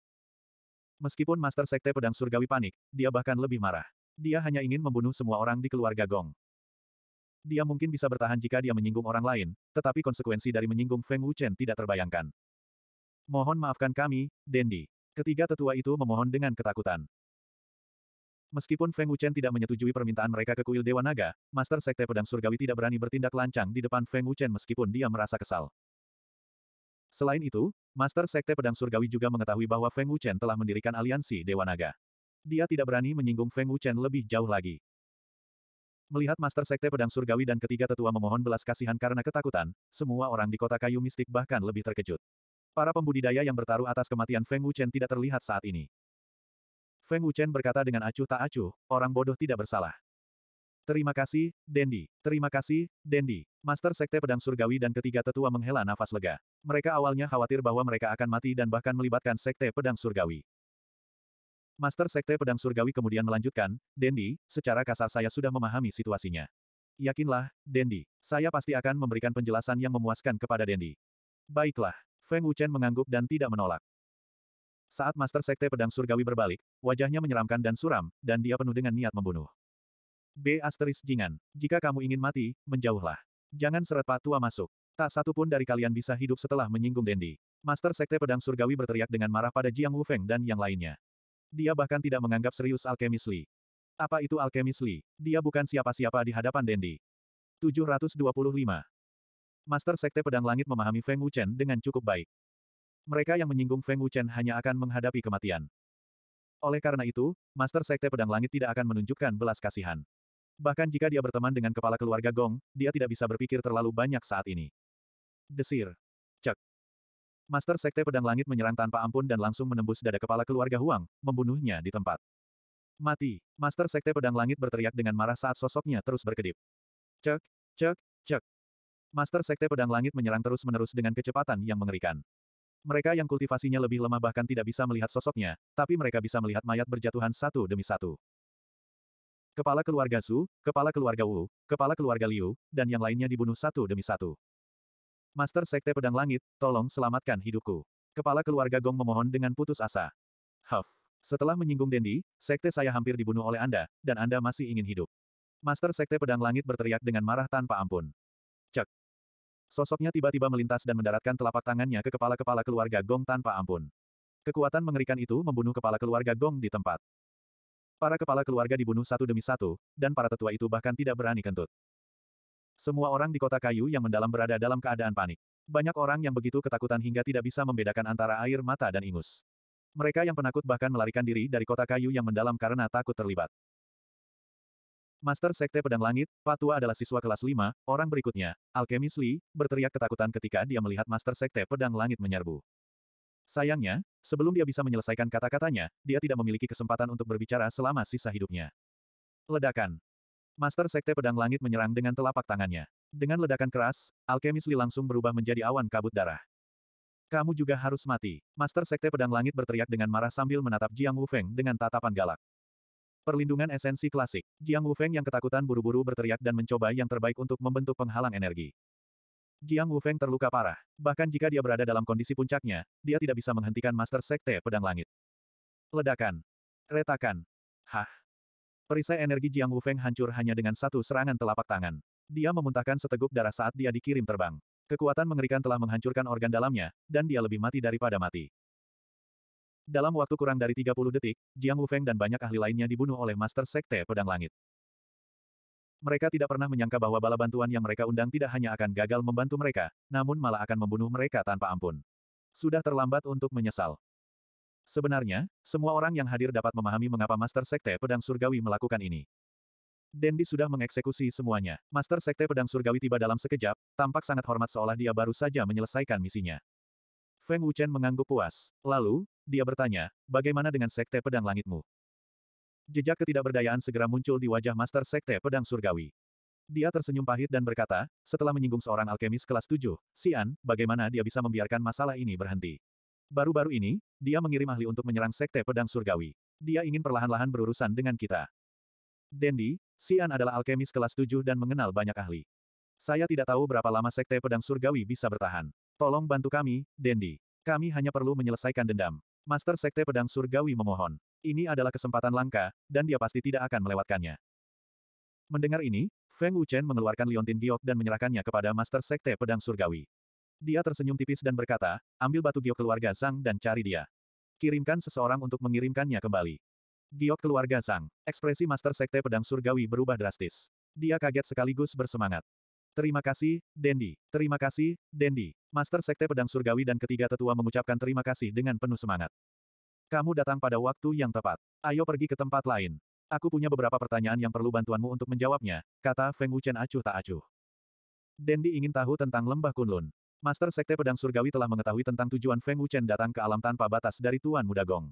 Meskipun Master Sekte Pedang Surgawi panik, dia bahkan lebih marah. Dia hanya ingin membunuh semua orang di keluarga Gong. Dia mungkin bisa bertahan jika dia menyinggung orang lain, tetapi konsekuensi dari menyinggung Feng Wuchen tidak terbayangkan. Mohon maafkan kami, Dendi. Ketiga tetua itu memohon dengan ketakutan. Meskipun Feng Wuchen tidak menyetujui permintaan mereka ke kuil Dewa Naga, Master Sekte Pedang Surgawi tidak berani bertindak lancang di depan Feng Wuchen meskipun dia merasa kesal. Selain itu, Master Sekte Pedang Surgawi juga mengetahui bahwa Feng Wuchen telah mendirikan aliansi Dewa Naga. Dia tidak berani menyinggung Feng Wuchen lebih jauh lagi. Melihat Master Sekte Pedang Surgawi dan ketiga tetua memohon belas kasihan karena ketakutan, semua orang di kota kayu mistik bahkan lebih terkejut. Para pembudidaya yang bertaruh atas kematian Feng Wuchen tidak terlihat saat ini. Feng Wuchen berkata dengan acuh tak acuh, orang bodoh tidak bersalah. Terima kasih, Dendi. Terima kasih, Dendi. Master Sekte Pedang Surgawi dan ketiga tetua menghela nafas lega. Mereka awalnya khawatir bahwa mereka akan mati dan bahkan melibatkan Sekte Pedang Surgawi. Master Sekte Pedang Surgawi kemudian melanjutkan, Dendi, secara kasar saya sudah memahami situasinya. Yakinlah, Dendi, saya pasti akan memberikan penjelasan yang memuaskan kepada Dendi. Baiklah, Feng Wuchen mengangguk dan tidak menolak. Saat Master Sekte Pedang Surgawi berbalik, wajahnya menyeramkan dan suram, dan dia penuh dengan niat membunuh. B. Asteris Jingan, jika kamu ingin mati, menjauhlah. Jangan seret Tua masuk. Tak satu pun dari kalian bisa hidup setelah menyinggung Dendi. Master Sekte Pedang Surgawi berteriak dengan marah pada Jiang Wufeng dan yang lainnya. Dia bahkan tidak menganggap serius Alchemist Lee. Apa itu Alchemist Lee? Dia bukan siapa-siapa di hadapan Dendi. 725. Master Sekte Pedang Langit memahami Feng Wuchen dengan cukup baik. Mereka yang menyinggung Feng Wuchen hanya akan menghadapi kematian. Oleh karena itu, Master Sekte Pedang Langit tidak akan menunjukkan belas kasihan. Bahkan jika dia berteman dengan kepala keluarga Gong, dia tidak bisa berpikir terlalu banyak saat ini. Desir. Master Sekte Pedang Langit menyerang tanpa ampun dan langsung menembus dada kepala keluarga Huang, membunuhnya di tempat. Mati. Master Sekte Pedang Langit berteriak dengan marah saat sosoknya terus berkedip. Cek, cek, cek. Master Sekte Pedang Langit menyerang terus-menerus dengan kecepatan yang mengerikan. Mereka yang kultivasinya lebih lemah bahkan tidak bisa melihat sosoknya, tapi mereka bisa melihat mayat berjatuhan satu demi satu. Kepala keluarga Su, kepala keluarga Wu, kepala keluarga Liu, dan yang lainnya dibunuh satu demi satu. Master Sekte Pedang Langit, tolong selamatkan hidupku. Kepala keluarga Gong memohon dengan putus asa. Huff. Setelah menyinggung Dendi, sekte saya hampir dibunuh oleh Anda, dan Anda masih ingin hidup. Master Sekte Pedang Langit berteriak dengan marah tanpa ampun. Cek. Sosoknya tiba-tiba melintas dan mendaratkan telapak tangannya ke kepala-kepala keluarga Gong tanpa ampun. Kekuatan mengerikan itu membunuh kepala keluarga Gong di tempat. Para kepala keluarga dibunuh satu demi satu, dan para tetua itu bahkan tidak berani kentut. Semua orang di kota kayu yang mendalam berada dalam keadaan panik. Banyak orang yang begitu ketakutan hingga tidak bisa membedakan antara air mata dan ingus. Mereka yang penakut bahkan melarikan diri dari kota kayu yang mendalam karena takut terlibat. Master Sekte Pedang Langit, Patua adalah siswa kelas 5, orang berikutnya, Alchemist Lee, berteriak ketakutan ketika dia melihat Master Sekte Pedang Langit menyerbu. Sayangnya, sebelum dia bisa menyelesaikan kata-katanya, dia tidak memiliki kesempatan untuk berbicara selama sisa hidupnya. Ledakan. Master Sekte Pedang Langit menyerang dengan telapak tangannya. Dengan ledakan keras, alkemis Li langsung berubah menjadi awan kabut darah. Kamu juga harus mati. Master Sekte Pedang Langit berteriak dengan marah sambil menatap Jiang Wufeng dengan tatapan galak. Perlindungan esensi klasik. Jiang Wufeng yang ketakutan buru-buru berteriak dan mencoba yang terbaik untuk membentuk penghalang energi. Jiang Wufeng terluka parah. Bahkan jika dia berada dalam kondisi puncaknya, dia tidak bisa menghentikan Master Sekte Pedang Langit. Ledakan. Retakan. Hah. Perisai energi Jiang Wufeng hancur hanya dengan satu serangan telapak tangan. Dia memuntahkan seteguk darah saat dia dikirim terbang. Kekuatan mengerikan telah menghancurkan organ dalamnya, dan dia lebih mati daripada mati. Dalam waktu kurang dari 30 detik, Jiang Wufeng dan banyak ahli lainnya dibunuh oleh Master Sekte Pedang Langit. Mereka tidak pernah menyangka bahwa bala bantuan yang mereka undang tidak hanya akan gagal membantu mereka, namun malah akan membunuh mereka tanpa ampun. Sudah terlambat untuk menyesal. Sebenarnya, semua orang yang hadir dapat memahami mengapa Master Sekte Pedang Surgawi melakukan ini. Dendi sudah mengeksekusi semuanya. Master Sekte Pedang Surgawi tiba dalam sekejap, tampak sangat hormat seolah dia baru saja menyelesaikan misinya. Feng Wuchen mengangguk puas. Lalu, dia bertanya, bagaimana dengan Sekte Pedang Langitmu? Jejak ketidakberdayaan segera muncul di wajah Master Sekte Pedang Surgawi. Dia tersenyum pahit dan berkata, setelah menyinggung seorang alkemis kelas 7, Sian, bagaimana dia bisa membiarkan masalah ini berhenti? Baru-baru ini, dia mengirim ahli untuk menyerang Sekte Pedang Surgawi. Dia ingin perlahan-lahan berurusan dengan kita. Dendi, Sian adalah alkemis kelas 7 dan mengenal banyak ahli. Saya tidak tahu berapa lama Sekte Pedang Surgawi bisa bertahan. Tolong bantu kami, Dendi. Kami hanya perlu menyelesaikan dendam. Master Sekte Pedang Surgawi memohon. Ini adalah kesempatan langka, dan dia pasti tidak akan melewatkannya. Mendengar ini, Feng Wuchen mengeluarkan liontin giok dan menyerahkannya kepada Master Sekte Pedang Surgawi. Dia tersenyum tipis dan berkata, ambil batu giok keluarga Zhang dan cari dia. Kirimkan seseorang untuk mengirimkannya kembali. Giok keluarga Zhang. Ekspresi Master Sekte Pedang Surgawi berubah drastis. Dia kaget sekaligus bersemangat. Terima kasih, Dendi. Terima kasih, Dendi. Master Sekte Pedang Surgawi dan ketiga tetua mengucapkan terima kasih dengan penuh semangat. Kamu datang pada waktu yang tepat. Ayo pergi ke tempat lain. Aku punya beberapa pertanyaan yang perlu bantuanmu untuk menjawabnya, kata Feng Wuchen acuh tak acuh. Dendi ingin tahu tentang lembah Kunlun. Master Sekte Pedang Surgawi telah mengetahui tentang tujuan Feng Wuchen datang ke alam tanpa batas dari Tuan Muda Gong.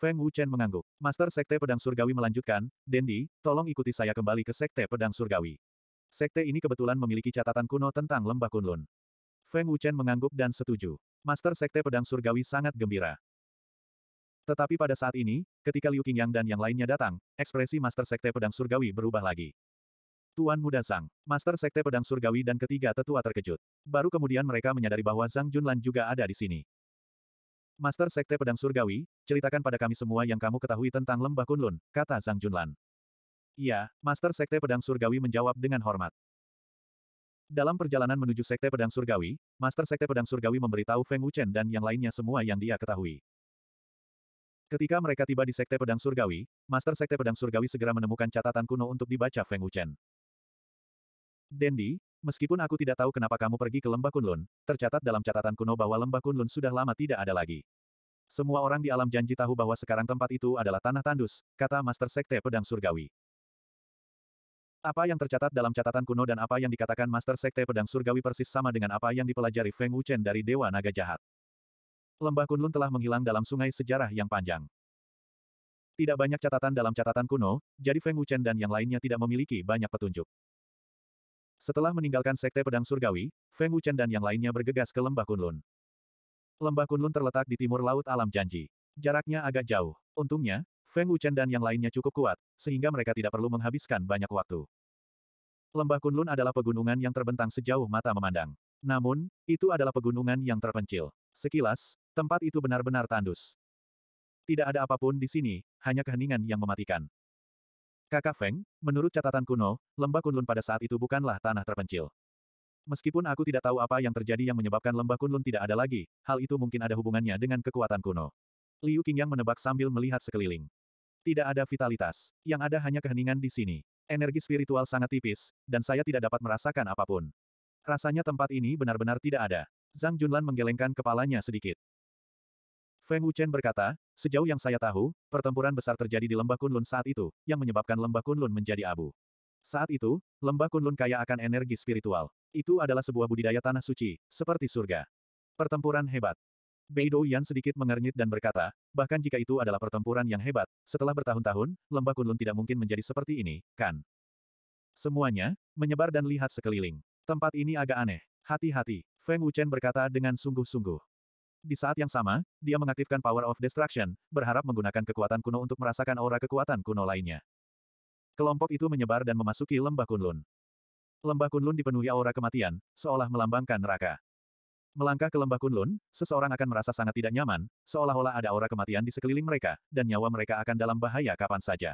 Feng Wuchen mengangguk. Master Sekte Pedang Surgawi melanjutkan, Dendi, tolong ikuti saya kembali ke Sekte Pedang Surgawi. Sekte ini kebetulan memiliki catatan kuno tentang Lembah Kunlun. Feng Wuchen mengangguk dan setuju. Master Sekte Pedang Surgawi sangat gembira. Tetapi pada saat ini, ketika Liu Qingyang dan yang lainnya datang, ekspresi Master Sekte Pedang Surgawi berubah lagi. Tuan Muda Zhang, Master Sekte Pedang Surgawi dan ketiga tetua terkejut. Baru kemudian mereka menyadari bahwa Zhang Junlan juga ada di sini. Master Sekte Pedang Surgawi, ceritakan pada kami semua yang kamu ketahui tentang Lembah Kunlun, kata Zhang Junlan. Iya, Master Sekte Pedang Surgawi menjawab dengan hormat. Dalam perjalanan menuju Sekte Pedang Surgawi, Master Sekte Pedang Surgawi memberitahu Feng Wuchen dan yang lainnya semua yang dia ketahui. Ketika mereka tiba di Sekte Pedang Surgawi, Master Sekte Pedang Surgawi segera menemukan catatan kuno untuk dibaca Feng Wuchen. Dendi, meskipun aku tidak tahu kenapa kamu pergi ke Lembah Kunlun, tercatat dalam catatan kuno bahwa Lembah Kunlun sudah lama tidak ada lagi. Semua orang di alam janji tahu bahwa sekarang tempat itu adalah tanah tandus, kata Master Sekte Pedang Surgawi. Apa yang tercatat dalam catatan kuno dan apa yang dikatakan Master Sekte Pedang Surgawi persis sama dengan apa yang dipelajari Feng Wuchen dari Dewa Naga Jahat. Lembah Kunlun telah menghilang dalam sungai sejarah yang panjang. Tidak banyak catatan dalam catatan kuno, jadi Feng Wuchen dan yang lainnya tidak memiliki banyak petunjuk. Setelah meninggalkan Sekte Pedang Surgawi, Feng Wuchen dan yang lainnya bergegas ke Lembah Kunlun. Lembah Kunlun terletak di timur Laut Alam Janji. Jaraknya agak jauh. Untungnya, Feng Wuchen dan yang lainnya cukup kuat, sehingga mereka tidak perlu menghabiskan banyak waktu. Lembah Kunlun adalah pegunungan yang terbentang sejauh mata memandang. Namun, itu adalah pegunungan yang terpencil. Sekilas, tempat itu benar-benar tandus. Tidak ada apapun di sini, hanya keheningan yang mematikan. Kakak Feng, menurut catatan kuno, lembah Kunlun pada saat itu bukanlah tanah terpencil. Meskipun aku tidak tahu apa yang terjadi yang menyebabkan lembah Kunlun tidak ada lagi, hal itu mungkin ada hubungannya dengan kekuatan kuno. Liu Qingyang menebak sambil melihat sekeliling. Tidak ada vitalitas, yang ada hanya keheningan di sini. Energi spiritual sangat tipis, dan saya tidak dapat merasakan apapun. Rasanya tempat ini benar-benar tidak ada. Zhang Junlan menggelengkan kepalanya sedikit. Feng Wuchen berkata, sejauh yang saya tahu, pertempuran besar terjadi di lembah Kunlun saat itu, yang menyebabkan lembah Kunlun menjadi abu. Saat itu, lembah Kunlun kaya akan energi spiritual. Itu adalah sebuah budidaya tanah suci, seperti surga. Pertempuran hebat. Beidou Yan sedikit mengernyit dan berkata, bahkan jika itu adalah pertempuran yang hebat, setelah bertahun-tahun, lembah Kunlun tidak mungkin menjadi seperti ini, kan? Semuanya, menyebar dan lihat sekeliling. Tempat ini agak aneh. Hati-hati, Feng Wuchen berkata dengan sungguh-sungguh. Di saat yang sama, dia mengaktifkan Power of Destruction, berharap menggunakan kekuatan kuno untuk merasakan aura kekuatan kuno lainnya. Kelompok itu menyebar dan memasuki lembah Kunlun. Lembah Kunlun dipenuhi aura kematian, seolah melambangkan neraka. Melangkah ke lembah Kunlun, seseorang akan merasa sangat tidak nyaman, seolah-olah ada aura kematian di sekeliling mereka, dan nyawa mereka akan dalam bahaya kapan saja.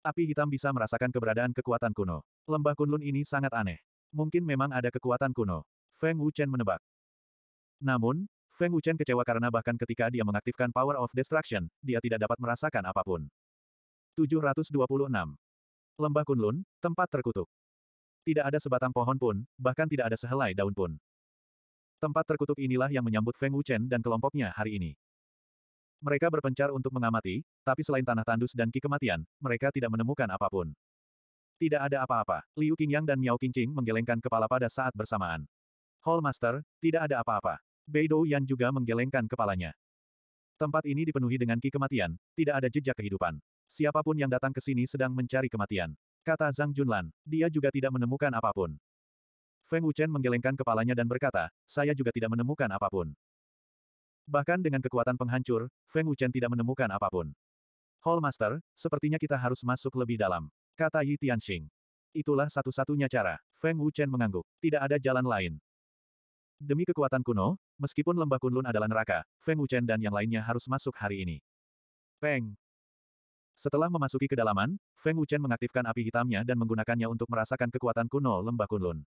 Api hitam bisa merasakan keberadaan kekuatan kuno. Lembah Kunlun ini sangat aneh. Mungkin memang ada kekuatan kuno. Feng Wuchen menebak. Namun, Feng Wuchen kecewa karena bahkan ketika dia mengaktifkan Power of Destruction, dia tidak dapat merasakan apapun. 726. Lembah Kunlun, tempat terkutuk. Tidak ada sebatang pohon pun, bahkan tidak ada sehelai daun pun. Tempat terkutuk inilah yang menyambut Feng Wuchen dan kelompoknya hari ini. Mereka berpencar untuk mengamati, tapi selain tanah tandus dan ki kematian, mereka tidak menemukan apapun. Tidak ada apa-apa. Liu Qingyang dan Miao Qingqing menggelengkan kepala pada saat bersamaan. Hall Master, tidak ada apa-apa. Bei Yan juga menggelengkan kepalanya. Tempat ini dipenuhi dengan ki kematian, tidak ada jejak kehidupan. Siapapun yang datang ke sini sedang mencari kematian. Kata Zhang Junlan, dia juga tidak menemukan apapun. Feng Wuchen menggelengkan kepalanya dan berkata, saya juga tidak menemukan apapun. Bahkan dengan kekuatan penghancur, Feng Wuchen tidak menemukan apapun. Hall Master, sepertinya kita harus masuk lebih dalam. Kata Yi Tianxing. Itulah satu-satunya cara. Feng Wuchen mengangguk. Tidak ada jalan lain. Demi kekuatan kuno, Meskipun lembah Kunlun adalah neraka, Feng Wuchen dan yang lainnya harus masuk hari ini. Peng! Setelah memasuki kedalaman, Feng Wuchen mengaktifkan api hitamnya dan menggunakannya untuk merasakan kekuatan kuno lembah Kunlun.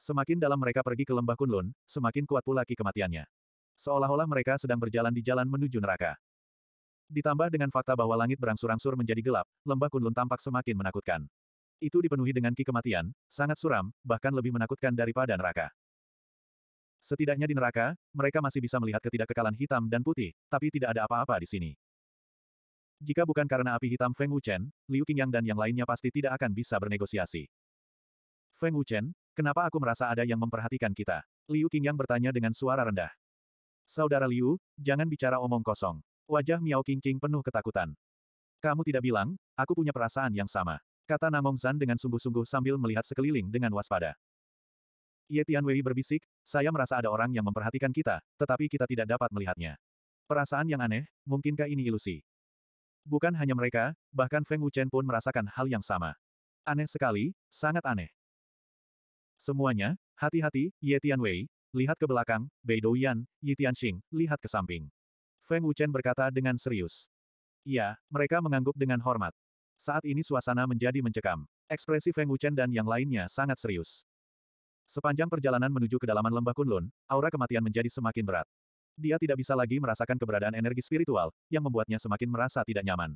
Semakin dalam mereka pergi ke lembah Kunlun, semakin kuat pula ki kematiannya. Seolah-olah mereka sedang berjalan di jalan menuju neraka. Ditambah dengan fakta bahwa langit berangsur-angsur menjadi gelap, lembah Kunlun tampak semakin menakutkan. Itu dipenuhi dengan ki kematian, sangat suram, bahkan lebih menakutkan daripada neraka. Setidaknya di neraka, mereka masih bisa melihat ketidakkekalan hitam dan putih, tapi tidak ada apa-apa di sini. Jika bukan karena api hitam Feng Wuchen, Liu Qingyang dan yang lainnya pasti tidak akan bisa bernegosiasi. Feng Wuchen, kenapa aku merasa ada yang memperhatikan kita? Liu Qingyang bertanya dengan suara rendah. Saudara Liu, jangan bicara omong kosong. Wajah Miao Qingqing penuh ketakutan. Kamu tidak bilang, aku punya perasaan yang sama. Kata Namong Zan dengan sungguh-sungguh sambil melihat sekeliling dengan waspada. Ye Tianwei berbisik, saya merasa ada orang yang memperhatikan kita, tetapi kita tidak dapat melihatnya. Perasaan yang aneh, mungkinkah ini ilusi? Bukan hanya mereka, bahkan Feng Wuchen pun merasakan hal yang sama. Aneh sekali, sangat aneh. Semuanya, hati-hati, Ye Tianwei, lihat ke belakang, Bei Douyan, Yi Tianxing, lihat ke samping. Feng Wuchen berkata dengan serius. Ya, mereka mengangguk dengan hormat. Saat ini suasana menjadi mencekam. Ekspresi Feng Wuchen dan yang lainnya sangat serius. Sepanjang perjalanan menuju kedalaman lembah Kunlun, aura kematian menjadi semakin berat. Dia tidak bisa lagi merasakan keberadaan energi spiritual, yang membuatnya semakin merasa tidak nyaman.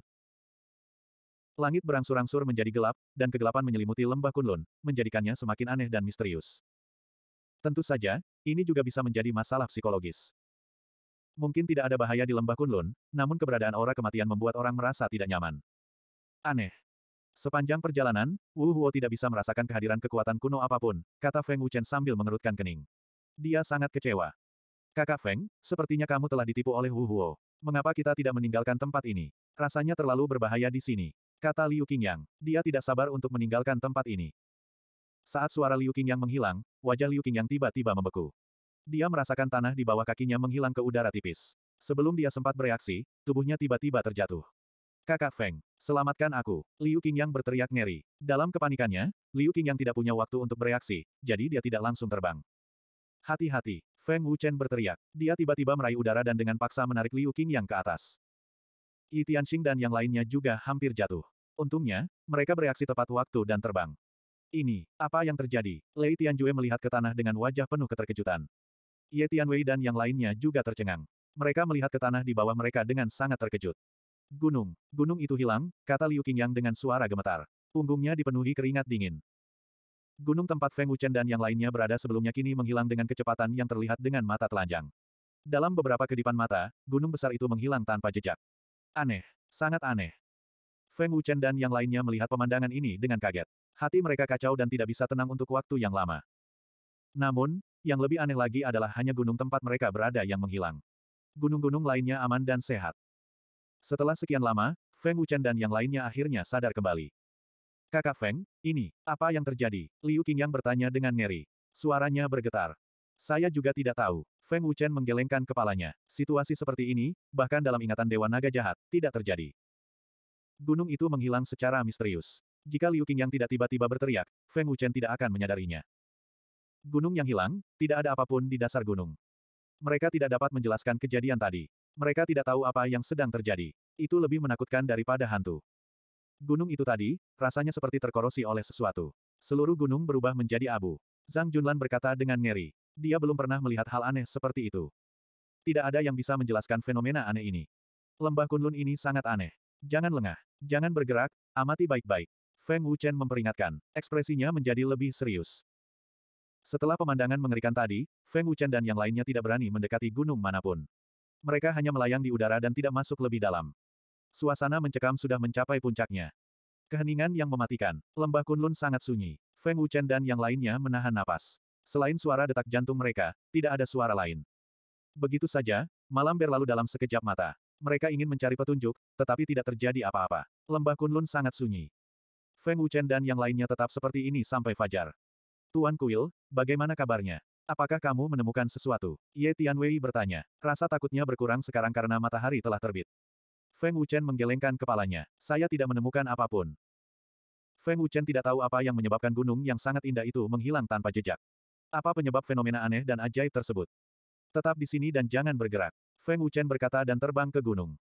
Langit berangsur-angsur menjadi gelap, dan kegelapan menyelimuti lembah Kunlun, menjadikannya semakin aneh dan misterius. Tentu saja, ini juga bisa menjadi masalah psikologis. Mungkin tidak ada bahaya di lembah Kunlun, namun keberadaan aura kematian membuat orang merasa tidak nyaman. Aneh, Sepanjang perjalanan, Wu Huo tidak bisa merasakan kehadiran kekuatan kuno apapun, kata Feng Wuchen sambil mengerutkan kening. Dia sangat kecewa. Kakak Feng, sepertinya kamu telah ditipu oleh Wu Huo. Mengapa kita tidak meninggalkan tempat ini? Rasanya terlalu berbahaya di sini. Kata Liu Qingyang. Dia tidak sabar untuk meninggalkan tempat ini. Saat suara Liu Qingyang menghilang, wajah Liu Qingyang tiba-tiba membeku. Dia merasakan tanah di bawah kakinya menghilang ke udara tipis. Sebelum dia sempat bereaksi, tubuhnya tiba-tiba terjatuh. Kakak Feng, selamatkan aku. Liu Qingyang berteriak ngeri. Dalam kepanikannya, Liu Qingyang tidak punya waktu untuk bereaksi, jadi dia tidak langsung terbang. Hati-hati, Feng Wuchen berteriak. Dia tiba-tiba meraih udara dan dengan paksa menarik Liu Qingyang ke atas. Yi Tianxing dan yang lainnya juga hampir jatuh. Untungnya, mereka bereaksi tepat waktu dan terbang. Ini, apa yang terjadi? Lei Tianjue melihat ke tanah dengan wajah penuh keterkejutan. Ye Tianwei dan yang lainnya juga tercengang. Mereka melihat ke tanah di bawah mereka dengan sangat terkejut. Gunung, gunung itu hilang, kata Liu Qingyang dengan suara gemetar. Punggungnya dipenuhi keringat dingin. Gunung tempat Feng Wuchen dan yang lainnya berada sebelumnya kini menghilang dengan kecepatan yang terlihat dengan mata telanjang. Dalam beberapa kedipan mata, gunung besar itu menghilang tanpa jejak. Aneh, sangat aneh. Feng Wuchen dan yang lainnya melihat pemandangan ini dengan kaget. Hati mereka kacau dan tidak bisa tenang untuk waktu yang lama. Namun, yang lebih aneh lagi adalah hanya gunung tempat mereka berada yang menghilang. Gunung-gunung lainnya aman dan sehat. Setelah sekian lama, Feng Wuchen dan yang lainnya akhirnya sadar kembali. Kakak Feng, ini, apa yang terjadi? Liu yang bertanya dengan ngeri. Suaranya bergetar. Saya juga tidak tahu. Feng Wuchen menggelengkan kepalanya. Situasi seperti ini, bahkan dalam ingatan Dewa Naga Jahat, tidak terjadi. Gunung itu menghilang secara misterius. Jika Liu yang tidak tiba-tiba berteriak, Feng Wuchen tidak akan menyadarinya. Gunung yang hilang, tidak ada apapun di dasar gunung. Mereka tidak dapat menjelaskan kejadian tadi. Mereka tidak tahu apa yang sedang terjadi. Itu lebih menakutkan daripada hantu. Gunung itu tadi, rasanya seperti terkorosi oleh sesuatu. Seluruh gunung berubah menjadi abu. Zhang Junlan berkata dengan ngeri. Dia belum pernah melihat hal aneh seperti itu. Tidak ada yang bisa menjelaskan fenomena aneh ini. Lembah Kunlun ini sangat aneh. Jangan lengah. Jangan bergerak, amati baik-baik. Feng Wuchen memperingatkan. Ekspresinya menjadi lebih serius. Setelah pemandangan mengerikan tadi, Feng Wuchen dan yang lainnya tidak berani mendekati gunung manapun. Mereka hanya melayang di udara dan tidak masuk lebih dalam. Suasana mencekam sudah mencapai puncaknya. Keheningan yang mematikan. Lembah Kunlun sangat sunyi. Feng Wuchen dan yang lainnya menahan napas. Selain suara detak jantung mereka, tidak ada suara lain. Begitu saja, malam berlalu dalam sekejap mata. Mereka ingin mencari petunjuk, tetapi tidak terjadi apa-apa. Lembah Kunlun sangat sunyi. Feng Wuchen dan yang lainnya tetap seperti ini sampai fajar. Tuan Kuil, bagaimana kabarnya? Apakah kamu menemukan sesuatu? Ye Tianwei bertanya. Rasa takutnya berkurang sekarang karena matahari telah terbit. Feng Wuchen menggelengkan kepalanya. Saya tidak menemukan apapun. Feng Wuchen tidak tahu apa yang menyebabkan gunung yang sangat indah itu menghilang tanpa jejak. Apa penyebab fenomena aneh dan ajaib tersebut? Tetap di sini dan jangan bergerak. Feng Wuchen berkata dan terbang ke gunung.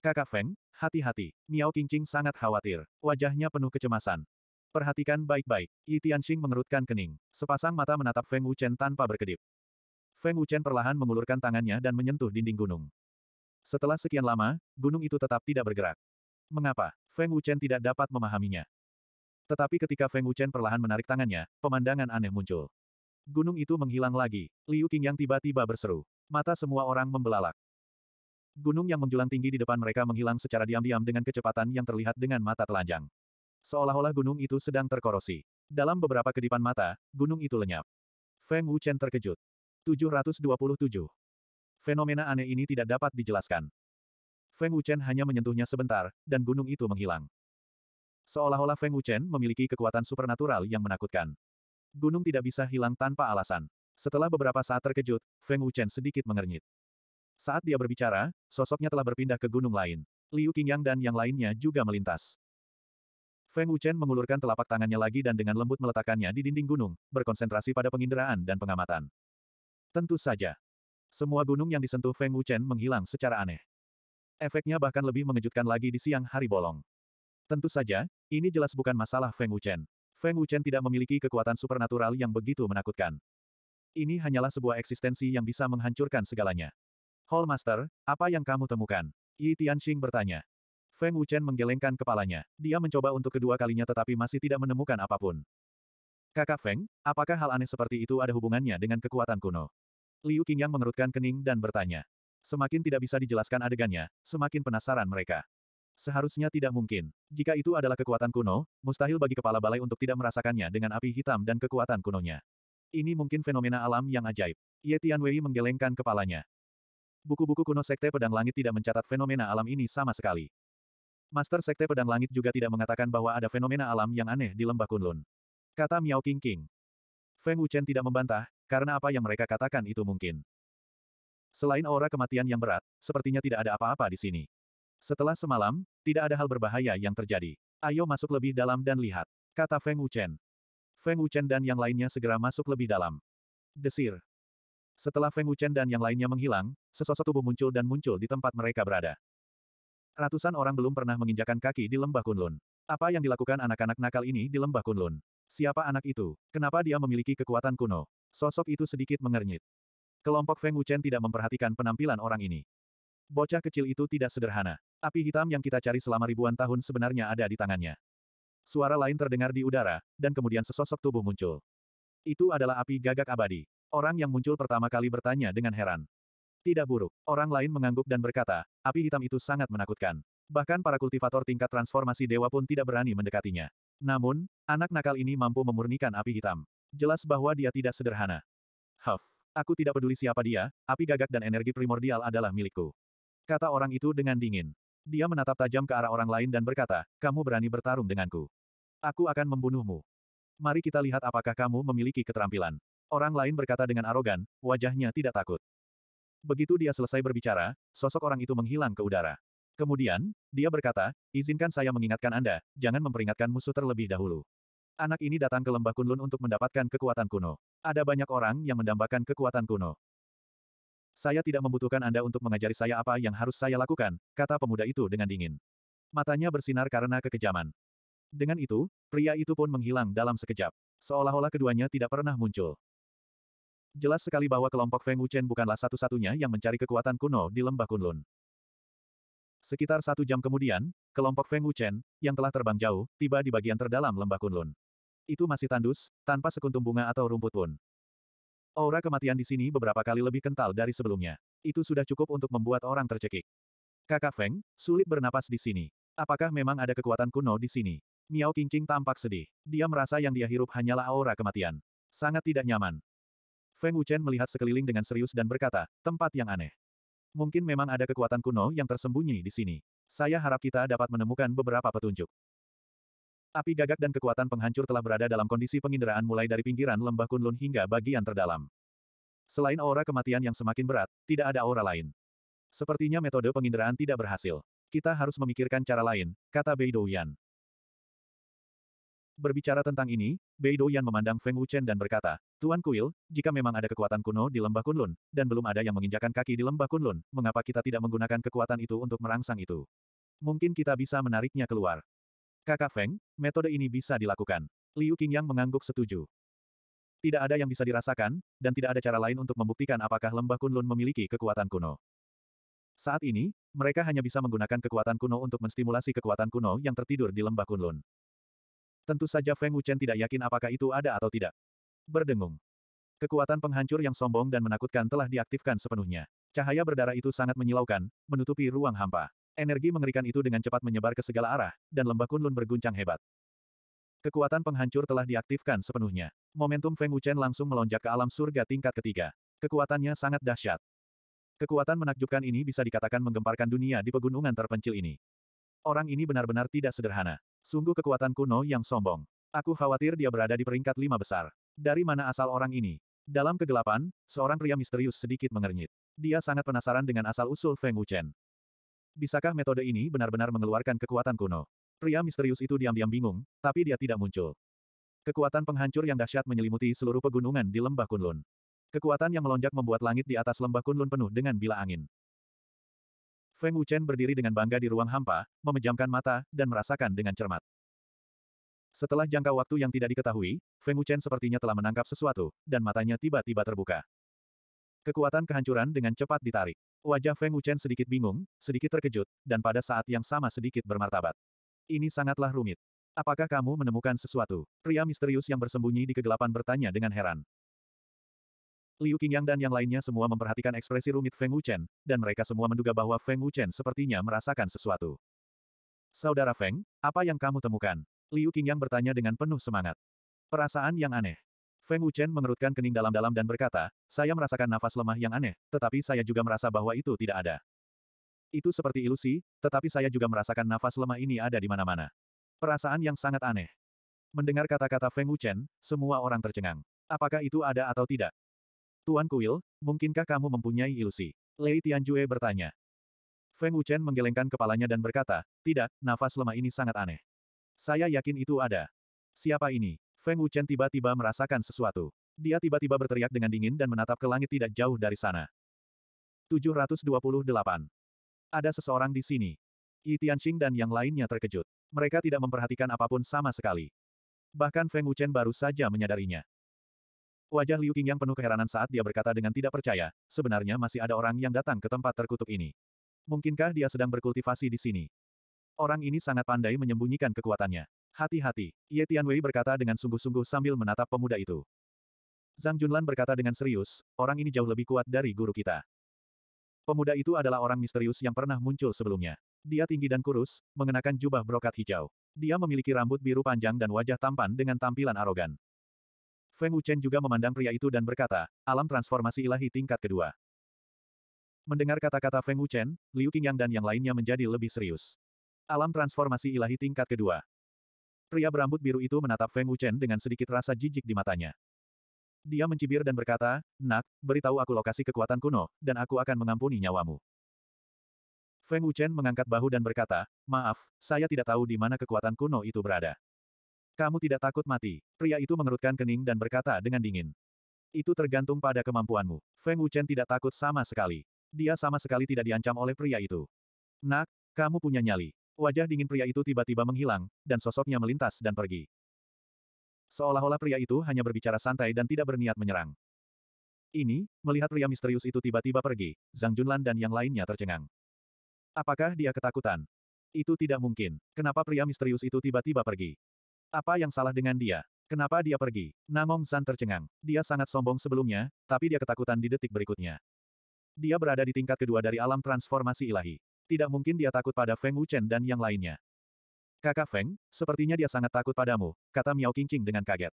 Kakak Feng, hati-hati. Miao Qingqing sangat khawatir. Wajahnya penuh kecemasan. Perhatikan baik-baik. Yi Tianxing mengerutkan kening. Sepasang mata menatap Feng Wuchen tanpa berkedip. Feng Wuchen perlahan mengulurkan tangannya dan menyentuh dinding gunung. Setelah sekian lama, gunung itu tetap tidak bergerak. Mengapa? Feng Wuchen tidak dapat memahaminya. Tetapi ketika Feng Wuchen perlahan menarik tangannya, pemandangan aneh muncul. Gunung itu menghilang lagi. Liu yang tiba-tiba berseru. Mata semua orang membelalak. Gunung yang menjulang tinggi di depan mereka menghilang secara diam-diam dengan kecepatan yang terlihat dengan mata telanjang. Seolah-olah gunung itu sedang terkorosi. Dalam beberapa kedipan mata, gunung itu lenyap. Feng Wuchen terkejut. 727. Fenomena aneh ini tidak dapat dijelaskan. Feng Wuchen hanya menyentuhnya sebentar, dan gunung itu menghilang. Seolah-olah Feng Wuchen memiliki kekuatan supernatural yang menakutkan. Gunung tidak bisa hilang tanpa alasan. Setelah beberapa saat terkejut, Feng Wuchen sedikit mengernyit. Saat dia berbicara, sosoknya telah berpindah ke gunung lain. Liu Qingyang dan yang lainnya juga melintas. Feng Wuchen mengulurkan telapak tangannya lagi dan dengan lembut meletakkannya di dinding gunung, berkonsentrasi pada penginderaan dan pengamatan. Tentu saja. Semua gunung yang disentuh Feng Wuchen menghilang secara aneh. Efeknya bahkan lebih mengejutkan lagi di siang hari bolong. Tentu saja, ini jelas bukan masalah Feng Wuchen. Feng Wuchen tidak memiliki kekuatan supernatural yang begitu menakutkan. Ini hanyalah sebuah eksistensi yang bisa menghancurkan segalanya. Hall Master, apa yang kamu temukan? Yi Tianxing bertanya. Feng Wuchen menggelengkan kepalanya. Dia mencoba untuk kedua kalinya tetapi masih tidak menemukan apapun. Kakak Feng, apakah hal aneh seperti itu ada hubungannya dengan kekuatan kuno? Liu Qingyang mengerutkan kening dan bertanya. Semakin tidak bisa dijelaskan adegannya, semakin penasaran mereka. Seharusnya tidak mungkin. Jika itu adalah kekuatan kuno, mustahil bagi kepala balai untuk tidak merasakannya dengan api hitam dan kekuatan kunonya. Ini mungkin fenomena alam yang ajaib. Ye Tianwei menggelengkan kepalanya. Buku-buku kuno Sekte Pedang Langit tidak mencatat fenomena alam ini sama sekali. Master Sekte Pedang Langit juga tidak mengatakan bahwa ada fenomena alam yang aneh di lembah Kunlun. Kata Miao King King. Feng Wuchen tidak membantah, karena apa yang mereka katakan itu mungkin. Selain aura kematian yang berat, sepertinya tidak ada apa-apa di sini. Setelah semalam, tidak ada hal berbahaya yang terjadi. Ayo masuk lebih dalam dan lihat. Kata Feng Wuchen. Feng Wuchen dan yang lainnya segera masuk lebih dalam. Desir. Setelah Feng Wuchen dan yang lainnya menghilang, sesosok tubuh muncul dan muncul di tempat mereka berada. Ratusan orang belum pernah menginjakan kaki di lembah Kunlun. Apa yang dilakukan anak-anak nakal ini di lembah Kunlun? Siapa anak itu? Kenapa dia memiliki kekuatan kuno? Sosok itu sedikit mengernyit. Kelompok Feng Wuchen tidak memperhatikan penampilan orang ini. Bocah kecil itu tidak sederhana. Api hitam yang kita cari selama ribuan tahun sebenarnya ada di tangannya. Suara lain terdengar di udara, dan kemudian sesosok tubuh muncul. Itu adalah api gagak abadi. Orang yang muncul pertama kali bertanya dengan heran. Tidak buruk. Orang lain mengangguk dan berkata, api hitam itu sangat menakutkan. Bahkan para kultivator tingkat transformasi dewa pun tidak berani mendekatinya. Namun, anak nakal ini mampu memurnikan api hitam. Jelas bahwa dia tidak sederhana. Huff. Aku tidak peduli siapa dia, api gagak dan energi primordial adalah milikku. Kata orang itu dengan dingin. Dia menatap tajam ke arah orang lain dan berkata, kamu berani bertarung denganku. Aku akan membunuhmu. Mari kita lihat apakah kamu memiliki keterampilan. Orang lain berkata dengan arogan, wajahnya tidak takut. Begitu dia selesai berbicara, sosok orang itu menghilang ke udara. Kemudian, dia berkata, izinkan saya mengingatkan Anda, jangan memperingatkan musuh terlebih dahulu. Anak ini datang ke lembah Kunlun untuk mendapatkan kekuatan kuno. Ada banyak orang yang mendambakan kekuatan kuno. Saya tidak membutuhkan Anda untuk mengajari saya apa yang harus saya lakukan, kata pemuda itu dengan dingin. Matanya bersinar karena kekejaman. Dengan itu, pria itu pun menghilang dalam sekejap. Seolah-olah keduanya tidak pernah muncul. Jelas sekali bahwa kelompok Feng Wuchen bukanlah satu-satunya yang mencari kekuatan kuno di lembah Kunlun. Sekitar satu jam kemudian, kelompok Feng Wuchen, yang telah terbang jauh, tiba di bagian terdalam lembah Kunlun. Itu masih tandus, tanpa sekuntum bunga atau rumput pun. Aura kematian di sini beberapa kali lebih kental dari sebelumnya. Itu sudah cukup untuk membuat orang tercekik. Kakak Feng, sulit bernapas di sini. Apakah memang ada kekuatan kuno di sini? Miao Qingqing tampak sedih. Dia merasa yang dia hirup hanyalah aura kematian. Sangat tidak nyaman. Feng Wuchen melihat sekeliling dengan serius dan berkata, tempat yang aneh. Mungkin memang ada kekuatan kuno yang tersembunyi di sini. Saya harap kita dapat menemukan beberapa petunjuk. Api gagak dan kekuatan penghancur telah berada dalam kondisi penginderaan mulai dari pinggiran lembah Kunlun hingga bagian terdalam. Selain aura kematian yang semakin berat, tidak ada aura lain. Sepertinya metode penginderaan tidak berhasil. Kita harus memikirkan cara lain, kata Bei Berbicara tentang ini, Bei Yan memandang Feng Wuchen dan berkata, Tuan Kuil, jika memang ada kekuatan kuno di lembah Kunlun, dan belum ada yang menginjakan kaki di lembah Kunlun, mengapa kita tidak menggunakan kekuatan itu untuk merangsang itu? Mungkin kita bisa menariknya keluar. Kakak Feng, metode ini bisa dilakukan. Liu Qingyang mengangguk setuju. Tidak ada yang bisa dirasakan, dan tidak ada cara lain untuk membuktikan apakah lembah Kunlun memiliki kekuatan kuno. Saat ini, mereka hanya bisa menggunakan kekuatan kuno untuk menstimulasi kekuatan kuno yang tertidur di lembah Kunlun. Tentu saja Feng Wuchen tidak yakin apakah itu ada atau tidak. Berdengung. Kekuatan penghancur yang sombong dan menakutkan telah diaktifkan sepenuhnya. Cahaya berdarah itu sangat menyilaukan, menutupi ruang hampa. Energi mengerikan itu dengan cepat menyebar ke segala arah, dan lembah kunlun berguncang hebat. Kekuatan penghancur telah diaktifkan sepenuhnya. Momentum Feng Wuchen langsung melonjak ke alam surga tingkat ketiga. Kekuatannya sangat dahsyat. Kekuatan menakjubkan ini bisa dikatakan menggemparkan dunia di pegunungan terpencil ini. Orang ini benar-benar tidak sederhana. Sungguh kekuatan kuno yang sombong. Aku khawatir dia berada di peringkat lima besar. Dari mana asal orang ini? Dalam kegelapan, seorang pria misterius sedikit mengernyit. Dia sangat penasaran dengan asal-usul Feng Wuchen. Bisakah metode ini benar-benar mengeluarkan kekuatan kuno? Pria misterius itu diam-diam bingung, tapi dia tidak muncul. Kekuatan penghancur yang dahsyat menyelimuti seluruh pegunungan di lembah Kunlun. Kekuatan yang melonjak membuat langit di atas lembah Kunlun penuh dengan bila angin. Feng Wuchen berdiri dengan bangga di ruang hampa, memejamkan mata, dan merasakan dengan cermat. Setelah jangka waktu yang tidak diketahui, Feng Wuchen sepertinya telah menangkap sesuatu, dan matanya tiba-tiba terbuka. Kekuatan kehancuran dengan cepat ditarik. Wajah Feng Wuchen sedikit bingung, sedikit terkejut, dan pada saat yang sama sedikit bermartabat. Ini sangatlah rumit. Apakah kamu menemukan sesuatu? Pria misterius yang bersembunyi di kegelapan bertanya dengan heran. Liu Qingyang dan yang lainnya semua memperhatikan ekspresi rumit Feng Wuchen, dan mereka semua menduga bahwa Feng Wuchen sepertinya merasakan sesuatu. Saudara Feng, apa yang kamu temukan? Liu Qingyang bertanya dengan penuh semangat. Perasaan yang aneh. Feng Wuchen mengerutkan kening dalam-dalam dan berkata, saya merasakan nafas lemah yang aneh, tetapi saya juga merasa bahwa itu tidak ada. Itu seperti ilusi, tetapi saya juga merasakan nafas lemah ini ada di mana-mana. Perasaan yang sangat aneh. Mendengar kata-kata Feng Wuchen, semua orang tercengang. Apakah itu ada atau tidak? Tuan Kuil, mungkinkah kamu mempunyai ilusi? Lei Tianjue bertanya. Feng Wuchen menggelengkan kepalanya dan berkata, tidak, nafas lemah ini sangat aneh. Saya yakin itu ada. Siapa ini? Feng Wuchen tiba-tiba merasakan sesuatu. Dia tiba-tiba berteriak dengan dingin dan menatap ke langit tidak jauh dari sana. 728. Ada seseorang di sini. Yi Tianxing dan yang lainnya terkejut. Mereka tidak memperhatikan apapun sama sekali. Bahkan Feng Wuchen baru saja menyadarinya. Wajah Liu Qing yang penuh keheranan saat dia berkata dengan tidak percaya, sebenarnya masih ada orang yang datang ke tempat terkutuk ini. Mungkinkah dia sedang berkultivasi di sini? Orang ini sangat pandai menyembunyikan kekuatannya. Hati-hati, Ye Tianwei berkata dengan sungguh-sungguh sambil menatap pemuda itu. Zhang Junlan berkata dengan serius, orang ini jauh lebih kuat dari guru kita. Pemuda itu adalah orang misterius yang pernah muncul sebelumnya. Dia tinggi dan kurus, mengenakan jubah brokat hijau. Dia memiliki rambut biru panjang dan wajah tampan dengan tampilan arogan. Feng Wuchen juga memandang pria itu dan berkata, alam transformasi ilahi tingkat kedua. Mendengar kata-kata Feng Wuchen, Liu Qingyang dan yang lainnya menjadi lebih serius. Alam transformasi ilahi tingkat kedua. Pria berambut biru itu menatap Feng Wuchen dengan sedikit rasa jijik di matanya. Dia mencibir dan berkata, Nak, beritahu aku lokasi kekuatan kuno, dan aku akan mengampuni nyawamu. Feng Wuchen mengangkat bahu dan berkata, Maaf, saya tidak tahu di mana kekuatan kuno itu berada. Kamu tidak takut mati. Pria itu mengerutkan kening dan berkata dengan dingin. Itu tergantung pada kemampuanmu. Feng Wuchen tidak takut sama sekali. Dia sama sekali tidak diancam oleh pria itu. Nak, kamu punya nyali. Wajah dingin pria itu tiba-tiba menghilang, dan sosoknya melintas dan pergi. Seolah-olah pria itu hanya berbicara santai dan tidak berniat menyerang. Ini, melihat pria misterius itu tiba-tiba pergi, Zhang Junlan dan yang lainnya tercengang. Apakah dia ketakutan? Itu tidak mungkin. Kenapa pria misterius itu tiba-tiba pergi? Apa yang salah dengan dia? Kenapa dia pergi? Nangong San tercengang. Dia sangat sombong sebelumnya, tapi dia ketakutan di detik berikutnya. Dia berada di tingkat kedua dari alam transformasi ilahi. Tidak mungkin dia takut pada Feng Wuchen dan yang lainnya. Kakak Feng, sepertinya dia sangat takut padamu, kata Miao Qingqing dengan kaget.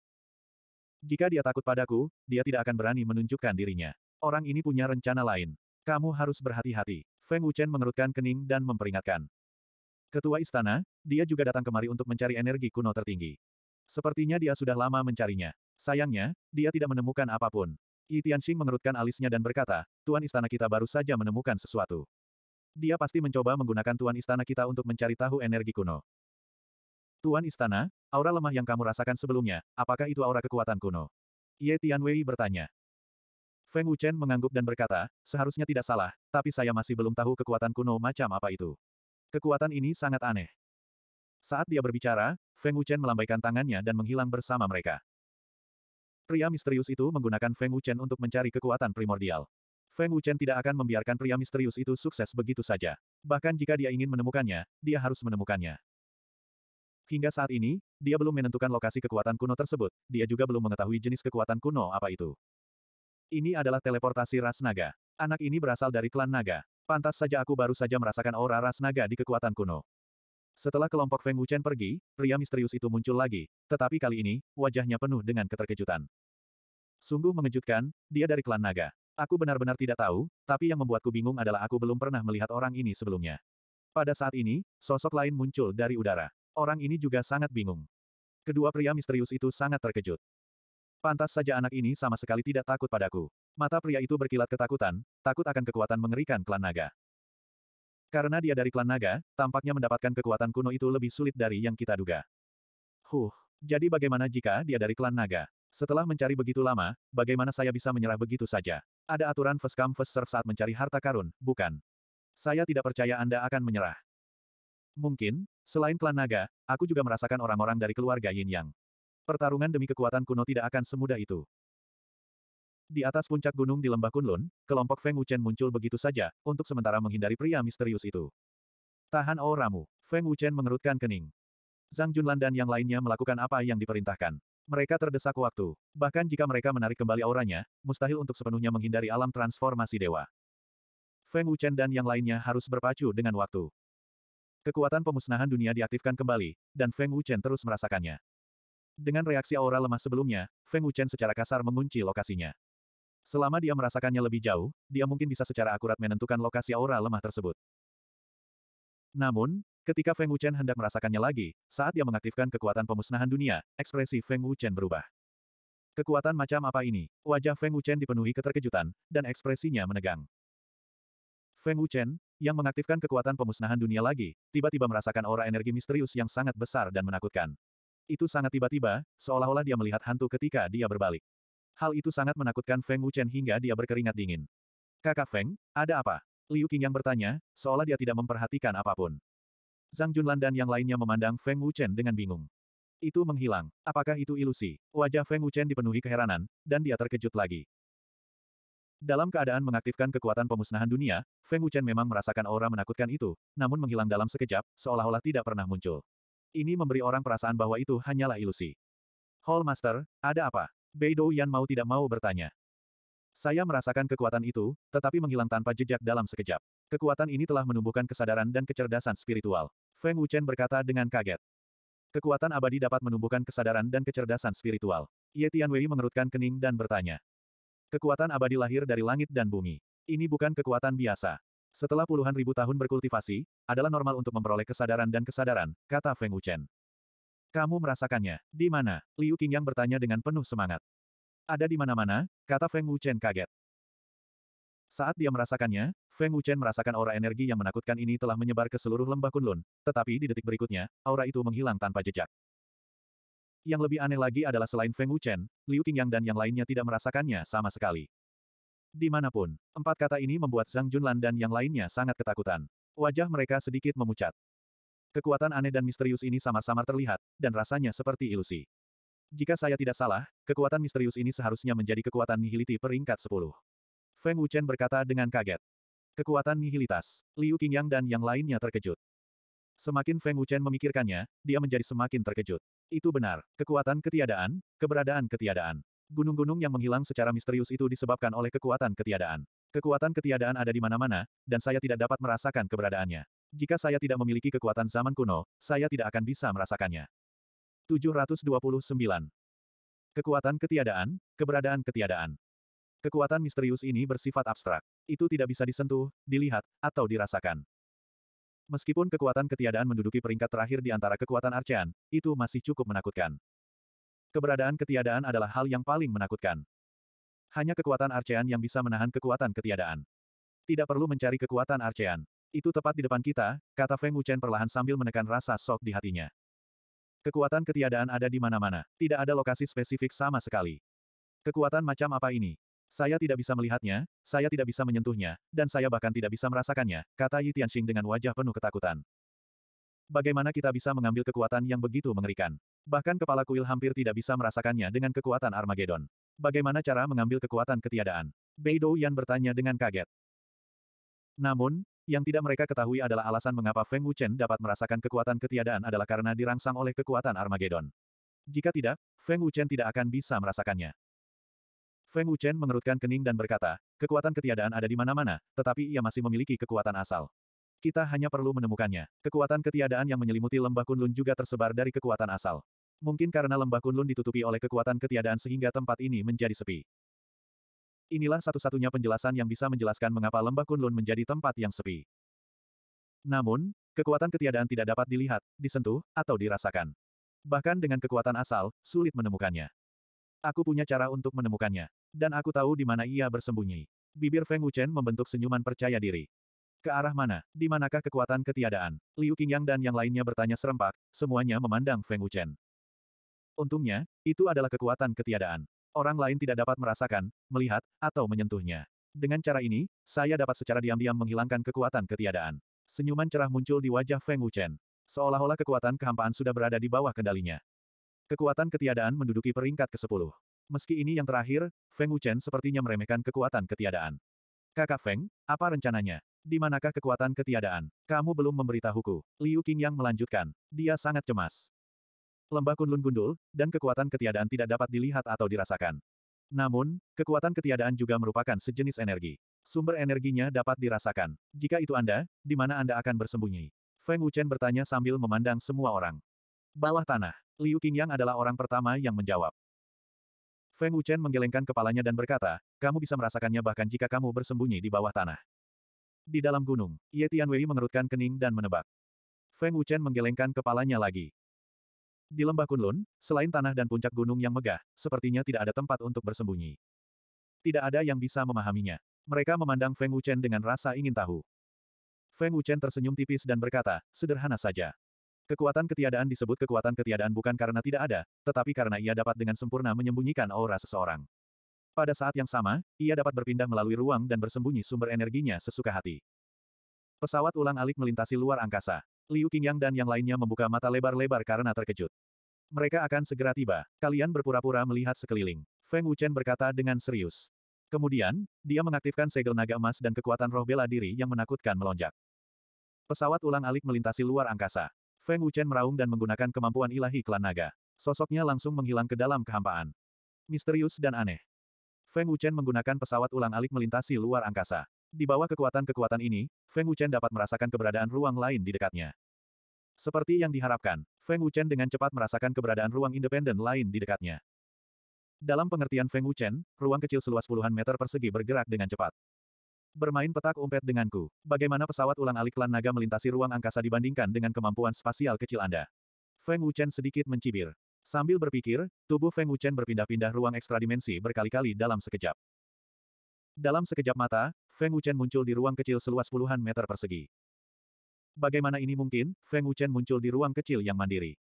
Jika dia takut padaku, dia tidak akan berani menunjukkan dirinya. Orang ini punya rencana lain. Kamu harus berhati-hati. Feng Wuchen mengerutkan kening dan memperingatkan. Ketua istana, dia juga datang kemari untuk mencari energi kuno tertinggi. Sepertinya dia sudah lama mencarinya. Sayangnya, dia tidak menemukan apapun. Yi Tianxing mengerutkan alisnya dan berkata, Tuan istana kita baru saja menemukan sesuatu. Dia pasti mencoba menggunakan Tuan istana kita untuk mencari tahu energi kuno. Tuan istana, aura lemah yang kamu rasakan sebelumnya, apakah itu aura kekuatan kuno? Ye Tianwei bertanya. Feng Wuchen mengangguk dan berkata, seharusnya tidak salah, tapi saya masih belum tahu kekuatan kuno macam apa itu. Kekuatan ini sangat aneh. Saat dia berbicara, Feng Wuchen melambaikan tangannya dan menghilang bersama mereka. Pria misterius itu menggunakan Feng Wuchen untuk mencari kekuatan primordial. Feng Wuchen tidak akan membiarkan pria misterius itu sukses begitu saja. Bahkan jika dia ingin menemukannya, dia harus menemukannya. Hingga saat ini, dia belum menentukan lokasi kekuatan kuno tersebut, dia juga belum mengetahui jenis kekuatan kuno apa itu. Ini adalah teleportasi ras naga. Anak ini berasal dari klan naga. Pantas saja aku baru saja merasakan aura ras naga di kekuatan kuno. Setelah kelompok Feng Wuchen pergi, pria misterius itu muncul lagi, tetapi kali ini, wajahnya penuh dengan keterkejutan. Sungguh mengejutkan, dia dari klan naga. Aku benar-benar tidak tahu, tapi yang membuatku bingung adalah aku belum pernah melihat orang ini sebelumnya. Pada saat ini, sosok lain muncul dari udara. Orang ini juga sangat bingung. Kedua pria misterius itu sangat terkejut. Pantas saja anak ini sama sekali tidak takut padaku. Mata pria itu berkilat ketakutan, takut akan kekuatan mengerikan klan naga. Karena dia dari klan naga, tampaknya mendapatkan kekuatan kuno itu lebih sulit dari yang kita duga. Huh, jadi bagaimana jika dia dari klan naga? Setelah mencari begitu lama, bagaimana saya bisa menyerah begitu saja? Ada aturan first come first serve saat mencari harta karun, bukan? Saya tidak percaya Anda akan menyerah. Mungkin, selain klan naga, aku juga merasakan orang-orang dari keluarga Yin Yang. Pertarungan demi kekuatan kuno tidak akan semudah itu. Di atas puncak gunung di lembah Kunlun, kelompok Feng Wuchen muncul begitu saja, untuk sementara menghindari pria misterius itu. Tahan auramu. Oh Feng Wuchen mengerutkan kening. Zhang Junlan dan yang lainnya melakukan apa yang diperintahkan. Mereka terdesak waktu. Bahkan jika mereka menarik kembali auranya, mustahil untuk sepenuhnya menghindari alam transformasi dewa. Feng Wuchen dan yang lainnya harus berpacu dengan waktu. Kekuatan pemusnahan dunia diaktifkan kembali, dan Feng Wuchen terus merasakannya. Dengan reaksi aura lemah sebelumnya, Feng Wuchen secara kasar mengunci lokasinya. Selama dia merasakannya lebih jauh, dia mungkin bisa secara akurat menentukan lokasi aura lemah tersebut. Namun, ketika Feng Wuchen hendak merasakannya lagi, saat dia mengaktifkan kekuatan pemusnahan dunia, ekspresi Feng Wuchen berubah. Kekuatan macam apa ini? Wajah Feng Wuchen dipenuhi keterkejutan, dan ekspresinya menegang. Feng Wuchen, yang mengaktifkan kekuatan pemusnahan dunia lagi, tiba-tiba merasakan aura energi misterius yang sangat besar dan menakutkan. Itu sangat tiba-tiba, seolah-olah dia melihat hantu ketika dia berbalik. Hal itu sangat menakutkan Feng Wuchen hingga dia berkeringat dingin. Kakak Feng, ada apa? Liu yang bertanya, seolah dia tidak memperhatikan apapun. Zhang Junlan dan yang lainnya memandang Feng Wuchen dengan bingung. Itu menghilang. Apakah itu ilusi? Wajah Feng Wuchen dipenuhi keheranan, dan dia terkejut lagi. Dalam keadaan mengaktifkan kekuatan pemusnahan dunia, Feng Wuchen memang merasakan aura menakutkan itu, namun menghilang dalam sekejap, seolah-olah tidak pernah muncul. Ini memberi orang perasaan bahwa itu hanyalah ilusi. Hall Master, ada apa? Bei Yan mau tidak mau bertanya. Saya merasakan kekuatan itu, tetapi menghilang tanpa jejak dalam sekejap. Kekuatan ini telah menumbuhkan kesadaran dan kecerdasan spiritual. Feng Wuchen berkata dengan kaget. Kekuatan abadi dapat menumbuhkan kesadaran dan kecerdasan spiritual. Ye Tianwei mengerutkan kening dan bertanya. Kekuatan abadi lahir dari langit dan bumi. Ini bukan kekuatan biasa. Setelah puluhan ribu tahun berkultivasi, adalah normal untuk memperoleh kesadaran dan kesadaran, kata Feng Wuchen. Kamu merasakannya, di mana? Liu Qingyang bertanya dengan penuh semangat. Ada di mana-mana, kata Feng Wuchen kaget. Saat dia merasakannya, Feng Wuchen merasakan aura energi yang menakutkan ini telah menyebar ke seluruh lembah Kunlun, tetapi di detik berikutnya, aura itu menghilang tanpa jejak. Yang lebih aneh lagi adalah selain Feng Wuchen, Liu Qingyang dan yang lainnya tidak merasakannya sama sekali. Dimanapun, empat kata ini membuat Zhang Junlan dan yang lainnya sangat ketakutan. Wajah mereka sedikit memucat. Kekuatan aneh dan misterius ini samar-samar terlihat, dan rasanya seperti ilusi. Jika saya tidak salah, kekuatan misterius ini seharusnya menjadi kekuatan nihiliti peringkat 10. Feng Wuchen berkata dengan kaget. Kekuatan nihilitas, Liu Qingyang dan yang lainnya terkejut. Semakin Feng Wuchen memikirkannya, dia menjadi semakin terkejut. Itu benar, kekuatan ketiadaan, keberadaan ketiadaan. Gunung-gunung yang menghilang secara misterius itu disebabkan oleh kekuatan ketiadaan. Kekuatan ketiadaan ada di mana-mana, dan saya tidak dapat merasakan keberadaannya. Jika saya tidak memiliki kekuatan zaman kuno, saya tidak akan bisa merasakannya. 729. Kekuatan ketiadaan, keberadaan ketiadaan. Kekuatan misterius ini bersifat abstrak. Itu tidak bisa disentuh, dilihat, atau dirasakan. Meskipun kekuatan ketiadaan menduduki peringkat terakhir di antara kekuatan archean, itu masih cukup menakutkan. Keberadaan ketiadaan adalah hal yang paling menakutkan. Hanya kekuatan Arcean yang bisa menahan kekuatan ketiadaan. Tidak perlu mencari kekuatan Arcean. Itu tepat di depan kita, kata Feng Wuchen perlahan sambil menekan rasa sok di hatinya. Kekuatan ketiadaan ada di mana-mana. Tidak ada lokasi spesifik sama sekali. Kekuatan macam apa ini? Saya tidak bisa melihatnya, saya tidak bisa menyentuhnya, dan saya bahkan tidak bisa merasakannya, kata Yi Tianxing dengan wajah penuh ketakutan. Bagaimana kita bisa mengambil kekuatan yang begitu mengerikan? Bahkan kepala kuil hampir tidak bisa merasakannya dengan kekuatan Armageddon. Bagaimana cara mengambil kekuatan ketiadaan? Beidou Yan bertanya dengan kaget. Namun, yang tidak mereka ketahui adalah alasan mengapa Feng Wuchen dapat merasakan kekuatan ketiadaan adalah karena dirangsang oleh kekuatan Armageddon. Jika tidak, Feng Wuchen tidak akan bisa merasakannya. Feng Wuchen mengerutkan kening dan berkata, kekuatan ketiadaan ada di mana-mana, tetapi ia masih memiliki kekuatan asal. Kita hanya perlu menemukannya. Kekuatan ketiadaan yang menyelimuti lembah Kunlun juga tersebar dari kekuatan asal. Mungkin karena lembah Kunlun ditutupi oleh kekuatan ketiadaan sehingga tempat ini menjadi sepi. Inilah satu-satunya penjelasan yang bisa menjelaskan mengapa lembah Kunlun menjadi tempat yang sepi. Namun, kekuatan ketiadaan tidak dapat dilihat, disentuh, atau dirasakan. Bahkan dengan kekuatan asal, sulit menemukannya. Aku punya cara untuk menemukannya. Dan aku tahu di mana ia bersembunyi. Bibir Feng Wuchen membentuk senyuman percaya diri. Ke arah mana? Di manakah kekuatan ketiadaan? Liu Qingyang dan yang lainnya bertanya serempak, semuanya memandang Feng Wuchen. Untungnya, itu adalah kekuatan ketiadaan orang lain tidak dapat merasakan, melihat, atau menyentuhnya. Dengan cara ini, saya dapat secara diam-diam menghilangkan kekuatan ketiadaan. Senyuman cerah muncul di wajah Feng Wuchen. Seolah-olah kekuatan kehampaan sudah berada di bawah kendalinya. Kekuatan ketiadaan menduduki peringkat ke-10. Meski ini yang terakhir, Feng Wuchen sepertinya meremehkan kekuatan ketiadaan. Kakak Feng, apa rencananya? Di manakah kekuatan ketiadaan? Kamu belum memberitahuku. Liu Qingyang melanjutkan. Dia sangat cemas lembah kunlun gundul, dan kekuatan ketiadaan tidak dapat dilihat atau dirasakan. Namun, kekuatan ketiadaan juga merupakan sejenis energi. Sumber energinya dapat dirasakan. Jika itu Anda, di mana Anda akan bersembunyi? Feng Wuchen bertanya sambil memandang semua orang. Bawah tanah, Liu Qingyang adalah orang pertama yang menjawab. Feng Wuchen menggelengkan kepalanya dan berkata, kamu bisa merasakannya bahkan jika kamu bersembunyi di bawah tanah. Di dalam gunung, Ye Tianwei mengerutkan kening dan menebak. Feng Wuchen menggelengkan kepalanya lagi. Di lembah Kunlun, selain tanah dan puncak gunung yang megah, sepertinya tidak ada tempat untuk bersembunyi. Tidak ada yang bisa memahaminya. Mereka memandang Feng Wuchen dengan rasa ingin tahu. Feng Wuchen tersenyum tipis dan berkata, sederhana saja. Kekuatan ketiadaan disebut kekuatan ketiadaan bukan karena tidak ada, tetapi karena ia dapat dengan sempurna menyembunyikan aura seseorang. Pada saat yang sama, ia dapat berpindah melalui ruang dan bersembunyi sumber energinya sesuka hati. Pesawat ulang-alik melintasi luar angkasa. Liu Qingyang dan yang lainnya membuka mata lebar-lebar karena terkejut. Mereka akan segera tiba. Kalian berpura-pura melihat sekeliling. Feng Wuchen berkata dengan serius. Kemudian, dia mengaktifkan segel naga emas dan kekuatan roh bela diri yang menakutkan melonjak. Pesawat ulang-alik melintasi luar angkasa. Feng Wuchen meraung dan menggunakan kemampuan ilahi klan naga. Sosoknya langsung menghilang ke dalam kehampaan. Misterius dan aneh. Feng Wuchen menggunakan pesawat ulang-alik melintasi luar angkasa. Di bawah kekuatan-kekuatan ini, Feng Wuchen dapat merasakan keberadaan ruang lain di dekatnya. Seperti yang diharapkan, Feng Wuchen dengan cepat merasakan keberadaan ruang independen lain di dekatnya. Dalam pengertian Feng Wuchen, ruang kecil seluas puluhan meter persegi bergerak dengan cepat. Bermain petak umpet denganku. Bagaimana pesawat ulang-alik klan naga melintasi ruang angkasa dibandingkan dengan kemampuan spasial kecil Anda? Feng Wuchen sedikit mencibir. Sambil berpikir, tubuh Feng Wuchen berpindah-pindah ruang ekstradimensi berkali-kali dalam sekejap. Dalam sekejap mata, Feng Wuchen muncul di ruang kecil seluas puluhan meter persegi. Bagaimana ini mungkin, Feng Wuchen muncul di ruang kecil yang mandiri.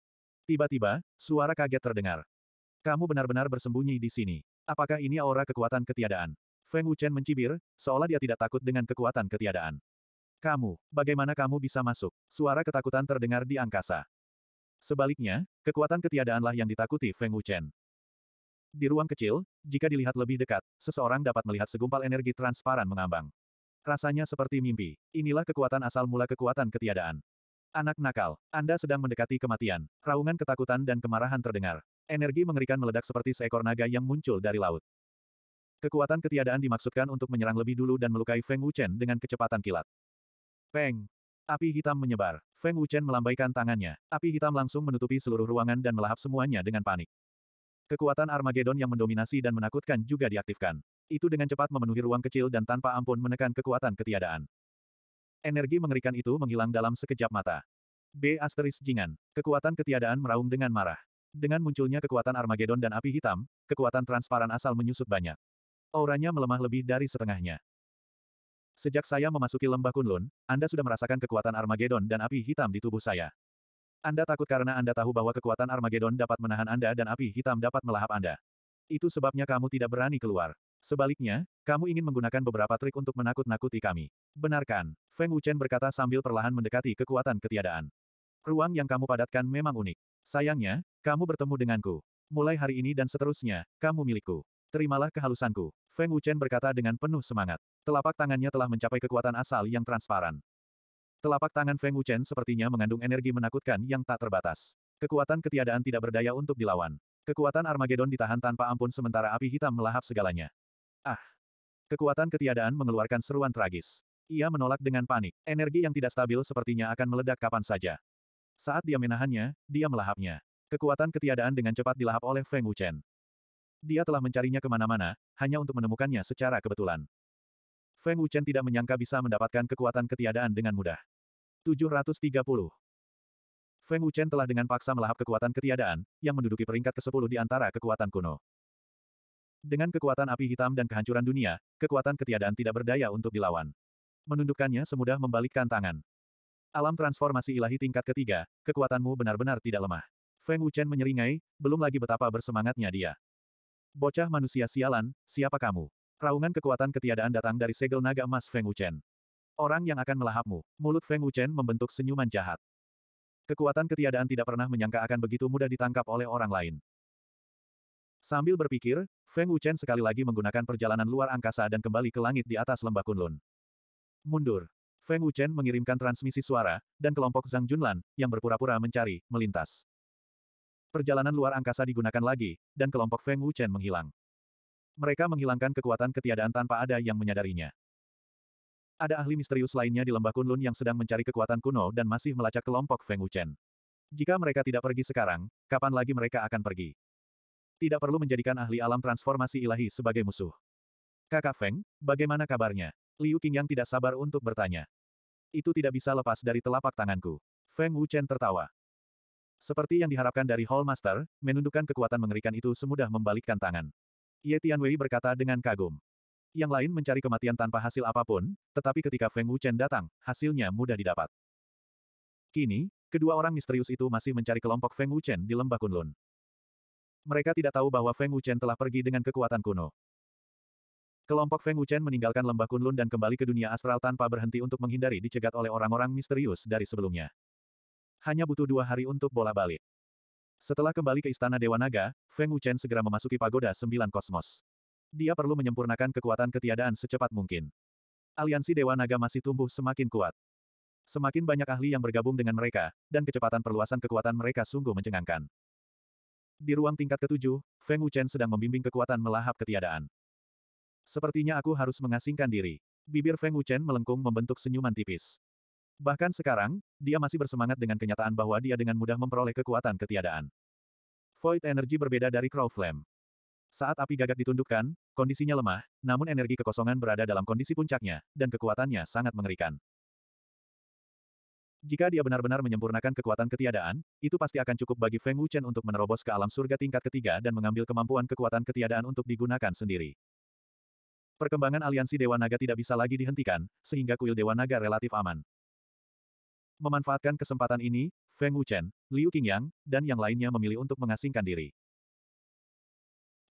Tiba-tiba, suara kaget terdengar. Kamu benar-benar bersembunyi di sini. Apakah ini aura kekuatan ketiadaan? Feng Wuchen mencibir, seolah dia tidak takut dengan kekuatan ketiadaan. Kamu, bagaimana kamu bisa masuk? Suara ketakutan terdengar di angkasa. Sebaliknya, kekuatan ketiadaanlah yang ditakuti Feng Wuchen. Di ruang kecil, jika dilihat lebih dekat, seseorang dapat melihat segumpal energi transparan mengambang. Rasanya seperti mimpi. Inilah kekuatan asal mula kekuatan ketiadaan. Anak nakal, Anda sedang mendekati kematian. Raungan ketakutan dan kemarahan terdengar. Energi mengerikan meledak seperti seekor naga yang muncul dari laut. Kekuatan ketiadaan dimaksudkan untuk menyerang lebih dulu dan melukai Feng Wuchen dengan kecepatan kilat. Peng! Api hitam menyebar. Feng Wuchen melambaikan tangannya. Api hitam langsung menutupi seluruh ruangan dan melahap semuanya dengan panik. Kekuatan Armageddon yang mendominasi dan menakutkan juga diaktifkan. Itu dengan cepat memenuhi ruang kecil dan tanpa ampun menekan kekuatan ketiadaan. Energi mengerikan itu menghilang dalam sekejap mata. B. Asteris Jingan. Kekuatan ketiadaan meraung dengan marah. Dengan munculnya kekuatan Armageddon dan api hitam, kekuatan transparan asal menyusut banyak. Auranya melemah lebih dari setengahnya. Sejak saya memasuki lembah Kunlun, Anda sudah merasakan kekuatan Armageddon dan api hitam di tubuh saya. Anda takut karena Anda tahu bahwa kekuatan Armageddon dapat menahan Anda dan api hitam dapat melahap Anda. Itu sebabnya kamu tidak berani keluar. Sebaliknya, kamu ingin menggunakan beberapa trik untuk menakut-nakuti kami. Benarkan, Feng Wuchen berkata sambil perlahan mendekati kekuatan ketiadaan. Ruang yang kamu padatkan memang unik. Sayangnya, kamu bertemu denganku. Mulai hari ini dan seterusnya, kamu milikku. Terimalah kehalusanku. Feng Wuchen berkata dengan penuh semangat. Telapak tangannya telah mencapai kekuatan asal yang transparan. Telapak tangan Feng Wuchen sepertinya mengandung energi menakutkan yang tak terbatas. Kekuatan ketiadaan tidak berdaya untuk dilawan. Kekuatan Armageddon ditahan tanpa ampun sementara api hitam melahap segalanya. Ah! Kekuatan ketiadaan mengeluarkan seruan tragis. Ia menolak dengan panik. Energi yang tidak stabil sepertinya akan meledak kapan saja. Saat dia menahannya, dia melahapnya. Kekuatan ketiadaan dengan cepat dilahap oleh Feng Wuchen. Dia telah mencarinya kemana-mana, hanya untuk menemukannya secara kebetulan. Feng Wuchen tidak menyangka bisa mendapatkan kekuatan ketiadaan dengan mudah. 730. Feng Wuchen telah dengan paksa melahap kekuatan ketiadaan, yang menduduki peringkat ke-10 di antara kekuatan kuno. Dengan kekuatan api hitam dan kehancuran dunia, kekuatan ketiadaan tidak berdaya untuk dilawan. Menundukkannya semudah membalikkan tangan. Alam transformasi ilahi tingkat ketiga, kekuatanmu benar-benar tidak lemah. Feng Wuchen menyeringai, belum lagi betapa bersemangatnya dia. Bocah manusia sialan, siapa kamu? Raungan kekuatan ketiadaan datang dari segel naga emas Feng Wuchen. Orang yang akan melahapmu. Mulut Feng Wuchen membentuk senyuman jahat. Kekuatan ketiadaan tidak pernah menyangka akan begitu mudah ditangkap oleh orang lain. Sambil berpikir, Feng Wuchen sekali lagi menggunakan perjalanan luar angkasa dan kembali ke langit di atas lembah Kunlun. Mundur. Feng Wuchen mengirimkan transmisi suara, dan kelompok Zhang Junlan, yang berpura-pura mencari, melintas. Perjalanan luar angkasa digunakan lagi, dan kelompok Feng Wuchen menghilang. Mereka menghilangkan kekuatan ketiadaan tanpa ada yang menyadarinya. Ada ahli misterius lainnya di lembah Kunlun yang sedang mencari kekuatan kuno dan masih melacak kelompok Feng Wuchen. Jika mereka tidak pergi sekarang, kapan lagi mereka akan pergi? Tidak perlu menjadikan ahli alam transformasi ilahi sebagai musuh. Kakak Feng, bagaimana kabarnya? Liu yang tidak sabar untuk bertanya. Itu tidak bisa lepas dari telapak tanganku. Feng Wuchen tertawa. Seperti yang diharapkan dari Hall Master, menundukkan kekuatan mengerikan itu semudah membalikkan tangan. Ye Tianwei berkata dengan kagum yang lain mencari kematian tanpa hasil apapun, tetapi ketika Feng Wuchen datang, hasilnya mudah didapat. Kini, kedua orang misterius itu masih mencari kelompok Feng Wuchen di lembah Kunlun. Mereka tidak tahu bahwa Feng Wuchen telah pergi dengan kekuatan kuno. Kelompok Feng Wuchen meninggalkan lembah Kunlun dan kembali ke dunia astral tanpa berhenti untuk menghindari dicegat oleh orang-orang misterius dari sebelumnya. Hanya butuh dua hari untuk bola balik. Setelah kembali ke Istana Dewa Naga, Feng Wuchen segera memasuki Pagoda Sembilan Kosmos. Dia perlu menyempurnakan kekuatan ketiadaan secepat mungkin. Aliansi Dewa Naga masih tumbuh semakin kuat. Semakin banyak ahli yang bergabung dengan mereka, dan kecepatan perluasan kekuatan mereka sungguh mencengangkan. Di ruang tingkat ketujuh, Feng Wuchen sedang membimbing kekuatan melahap ketiadaan. Sepertinya aku harus mengasingkan diri. Bibir Feng Wuchen melengkung membentuk senyuman tipis. Bahkan sekarang, dia masih bersemangat dengan kenyataan bahwa dia dengan mudah memperoleh kekuatan ketiadaan. Void energy berbeda dari Crow Flame. Saat api gagak ditundukkan, kondisinya lemah, namun energi kekosongan berada dalam kondisi puncaknya, dan kekuatannya sangat mengerikan. Jika dia benar-benar menyempurnakan kekuatan ketiadaan, itu pasti akan cukup bagi Feng Wuchen untuk menerobos ke alam surga tingkat ketiga dan mengambil kemampuan kekuatan ketiadaan untuk digunakan sendiri. Perkembangan aliansi Dewa Naga tidak bisa lagi dihentikan, sehingga kuil Dewa Naga relatif aman. Memanfaatkan kesempatan ini, Feng Wuchen, Liu Qingyang, dan yang lainnya memilih untuk mengasingkan diri.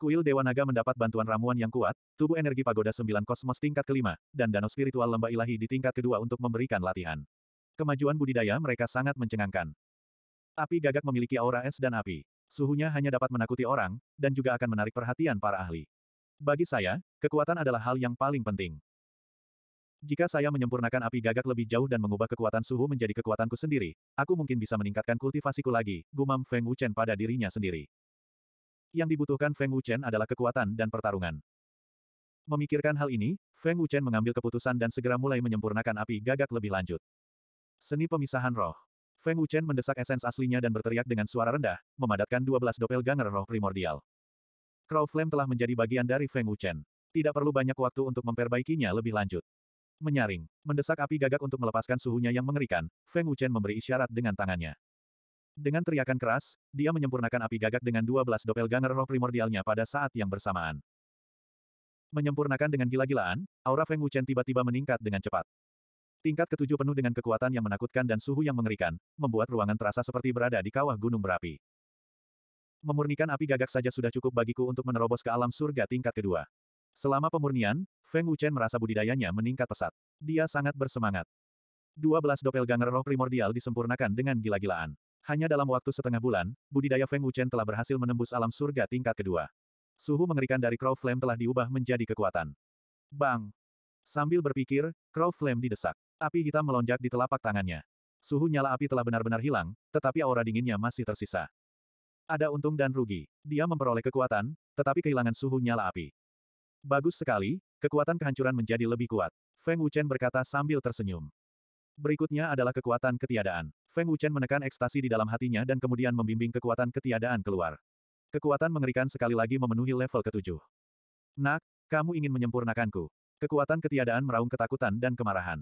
Kuil Dewa Naga mendapat bantuan ramuan yang kuat, tubuh energi pagoda sembilan kosmos tingkat kelima, dan danau spiritual lembah ilahi di tingkat kedua untuk memberikan latihan. Kemajuan budidaya mereka sangat mencengangkan. Api gagak memiliki aura es dan api. Suhunya hanya dapat menakuti orang, dan juga akan menarik perhatian para ahli. Bagi saya, kekuatan adalah hal yang paling penting. Jika saya menyempurnakan api gagak lebih jauh dan mengubah kekuatan suhu menjadi kekuatanku sendiri, aku mungkin bisa meningkatkan kultivasiku lagi, gumam Feng Wuchen pada dirinya sendiri. Yang dibutuhkan Feng Wuchen adalah kekuatan dan pertarungan. Memikirkan hal ini, Feng Wuchen mengambil keputusan dan segera mulai menyempurnakan api gagak lebih lanjut. Seni pemisahan roh. Feng Wuchen mendesak esens aslinya dan berteriak dengan suara rendah, memadatkan 12 doppelganger roh primordial. Crow Flame telah menjadi bagian dari Feng Wuchen. Tidak perlu banyak waktu untuk memperbaikinya lebih lanjut. Menyaring, mendesak api gagak untuk melepaskan suhunya yang mengerikan, Feng Wuchen memberi isyarat dengan tangannya. Dengan teriakan keras, dia menyempurnakan api gagak dengan 12 doppelganger roh primordialnya pada saat yang bersamaan. Menyempurnakan dengan gila-gilaan, aura Feng Wuchen tiba-tiba meningkat dengan cepat. Tingkat ketujuh penuh dengan kekuatan yang menakutkan dan suhu yang mengerikan, membuat ruangan terasa seperti berada di kawah gunung berapi. Memurnikan api gagak saja sudah cukup bagiku untuk menerobos ke alam surga tingkat kedua. Selama pemurnian, Feng Wuchen merasa budidayanya meningkat pesat. Dia sangat bersemangat. 12 doppelganger roh primordial disempurnakan dengan gila-gilaan. Hanya dalam waktu setengah bulan, budidaya Feng Wuchen telah berhasil menembus alam surga tingkat kedua. Suhu mengerikan dari Crow Flame telah diubah menjadi kekuatan. Bang! Sambil berpikir, Crow Flame didesak. Api hitam melonjak di telapak tangannya. Suhu nyala api telah benar-benar hilang, tetapi aura dinginnya masih tersisa. Ada untung dan rugi. Dia memperoleh kekuatan, tetapi kehilangan suhu nyala api. Bagus sekali, kekuatan kehancuran menjadi lebih kuat. Feng Wuchen berkata sambil tersenyum. Berikutnya adalah kekuatan ketiadaan. Feng Wuchen menekan ekstasi di dalam hatinya dan kemudian membimbing kekuatan ketiadaan keluar. Kekuatan mengerikan sekali lagi memenuhi level ketujuh. Nak, kamu ingin menyempurnakanku. Kekuatan ketiadaan meraung ketakutan dan kemarahan.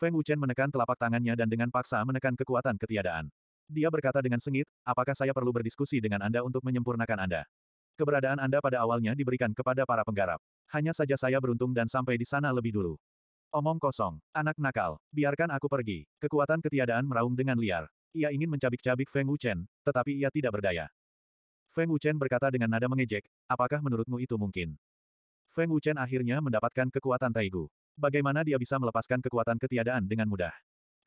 Feng Wuchen menekan telapak tangannya dan dengan paksa menekan kekuatan ketiadaan. Dia berkata dengan sengit, apakah saya perlu berdiskusi dengan Anda untuk menyempurnakan Anda? Keberadaan Anda pada awalnya diberikan kepada para penggarap. Hanya saja saya beruntung dan sampai di sana lebih dulu. Omong kosong. Anak nakal. Biarkan aku pergi. Kekuatan ketiadaan meraung dengan liar. Ia ingin mencabik-cabik Feng Wuchen, tetapi ia tidak berdaya. Feng Wuchen berkata dengan nada mengejek, apakah menurutmu itu mungkin? Feng Wuchen akhirnya mendapatkan kekuatan Taigu. Bagaimana dia bisa melepaskan kekuatan ketiadaan dengan mudah?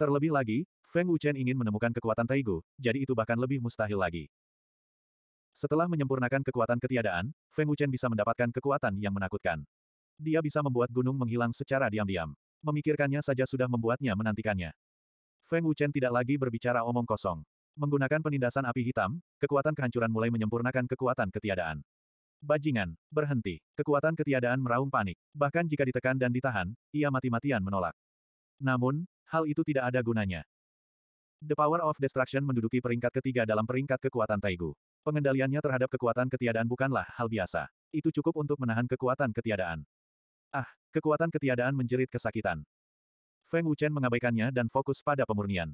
Terlebih lagi, Feng Wuchen ingin menemukan kekuatan Taigu, jadi itu bahkan lebih mustahil lagi. Setelah menyempurnakan kekuatan ketiadaan, Feng Wuchen bisa mendapatkan kekuatan yang menakutkan. Dia bisa membuat gunung menghilang secara diam-diam. Memikirkannya saja sudah membuatnya menantikannya. Feng Wuchen tidak lagi berbicara omong kosong. Menggunakan penindasan api hitam, kekuatan kehancuran mulai menyempurnakan kekuatan ketiadaan. Bajingan, berhenti. Kekuatan ketiadaan meraung panik. Bahkan jika ditekan dan ditahan, ia mati-matian menolak. Namun, hal itu tidak ada gunanya. The Power of Destruction menduduki peringkat ketiga dalam peringkat kekuatan Taigu. Pengendaliannya terhadap kekuatan ketiadaan bukanlah hal biasa. Itu cukup untuk menahan kekuatan ketiadaan. Ah, kekuatan ketiadaan menjerit kesakitan. Feng Wuchen mengabaikannya dan fokus pada pemurnian.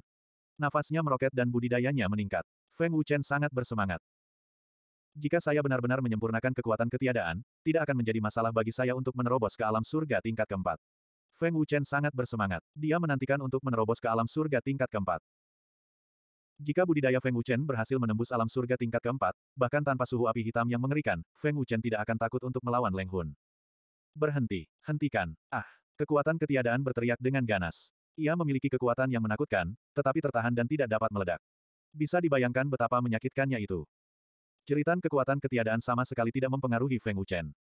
Nafasnya meroket dan budidayanya meningkat. Feng Wuchen sangat bersemangat. Jika saya benar-benar menyempurnakan kekuatan ketiadaan, tidak akan menjadi masalah bagi saya untuk menerobos ke alam surga tingkat keempat. Feng Wuchen sangat bersemangat. Dia menantikan untuk menerobos ke alam surga tingkat keempat. Jika budidaya Feng Wuchen berhasil menembus alam surga tingkat keempat, bahkan tanpa suhu api hitam yang mengerikan, Feng Wuchen tidak akan takut untuk melawan Leng Hun. Berhenti. Hentikan. Ah. Kekuatan ketiadaan berteriak dengan ganas. Ia memiliki kekuatan yang menakutkan, tetapi tertahan dan tidak dapat meledak. Bisa dibayangkan betapa menyakitkannya itu. Ceritan kekuatan ketiadaan sama sekali tidak mempengaruhi Feng Wuchen.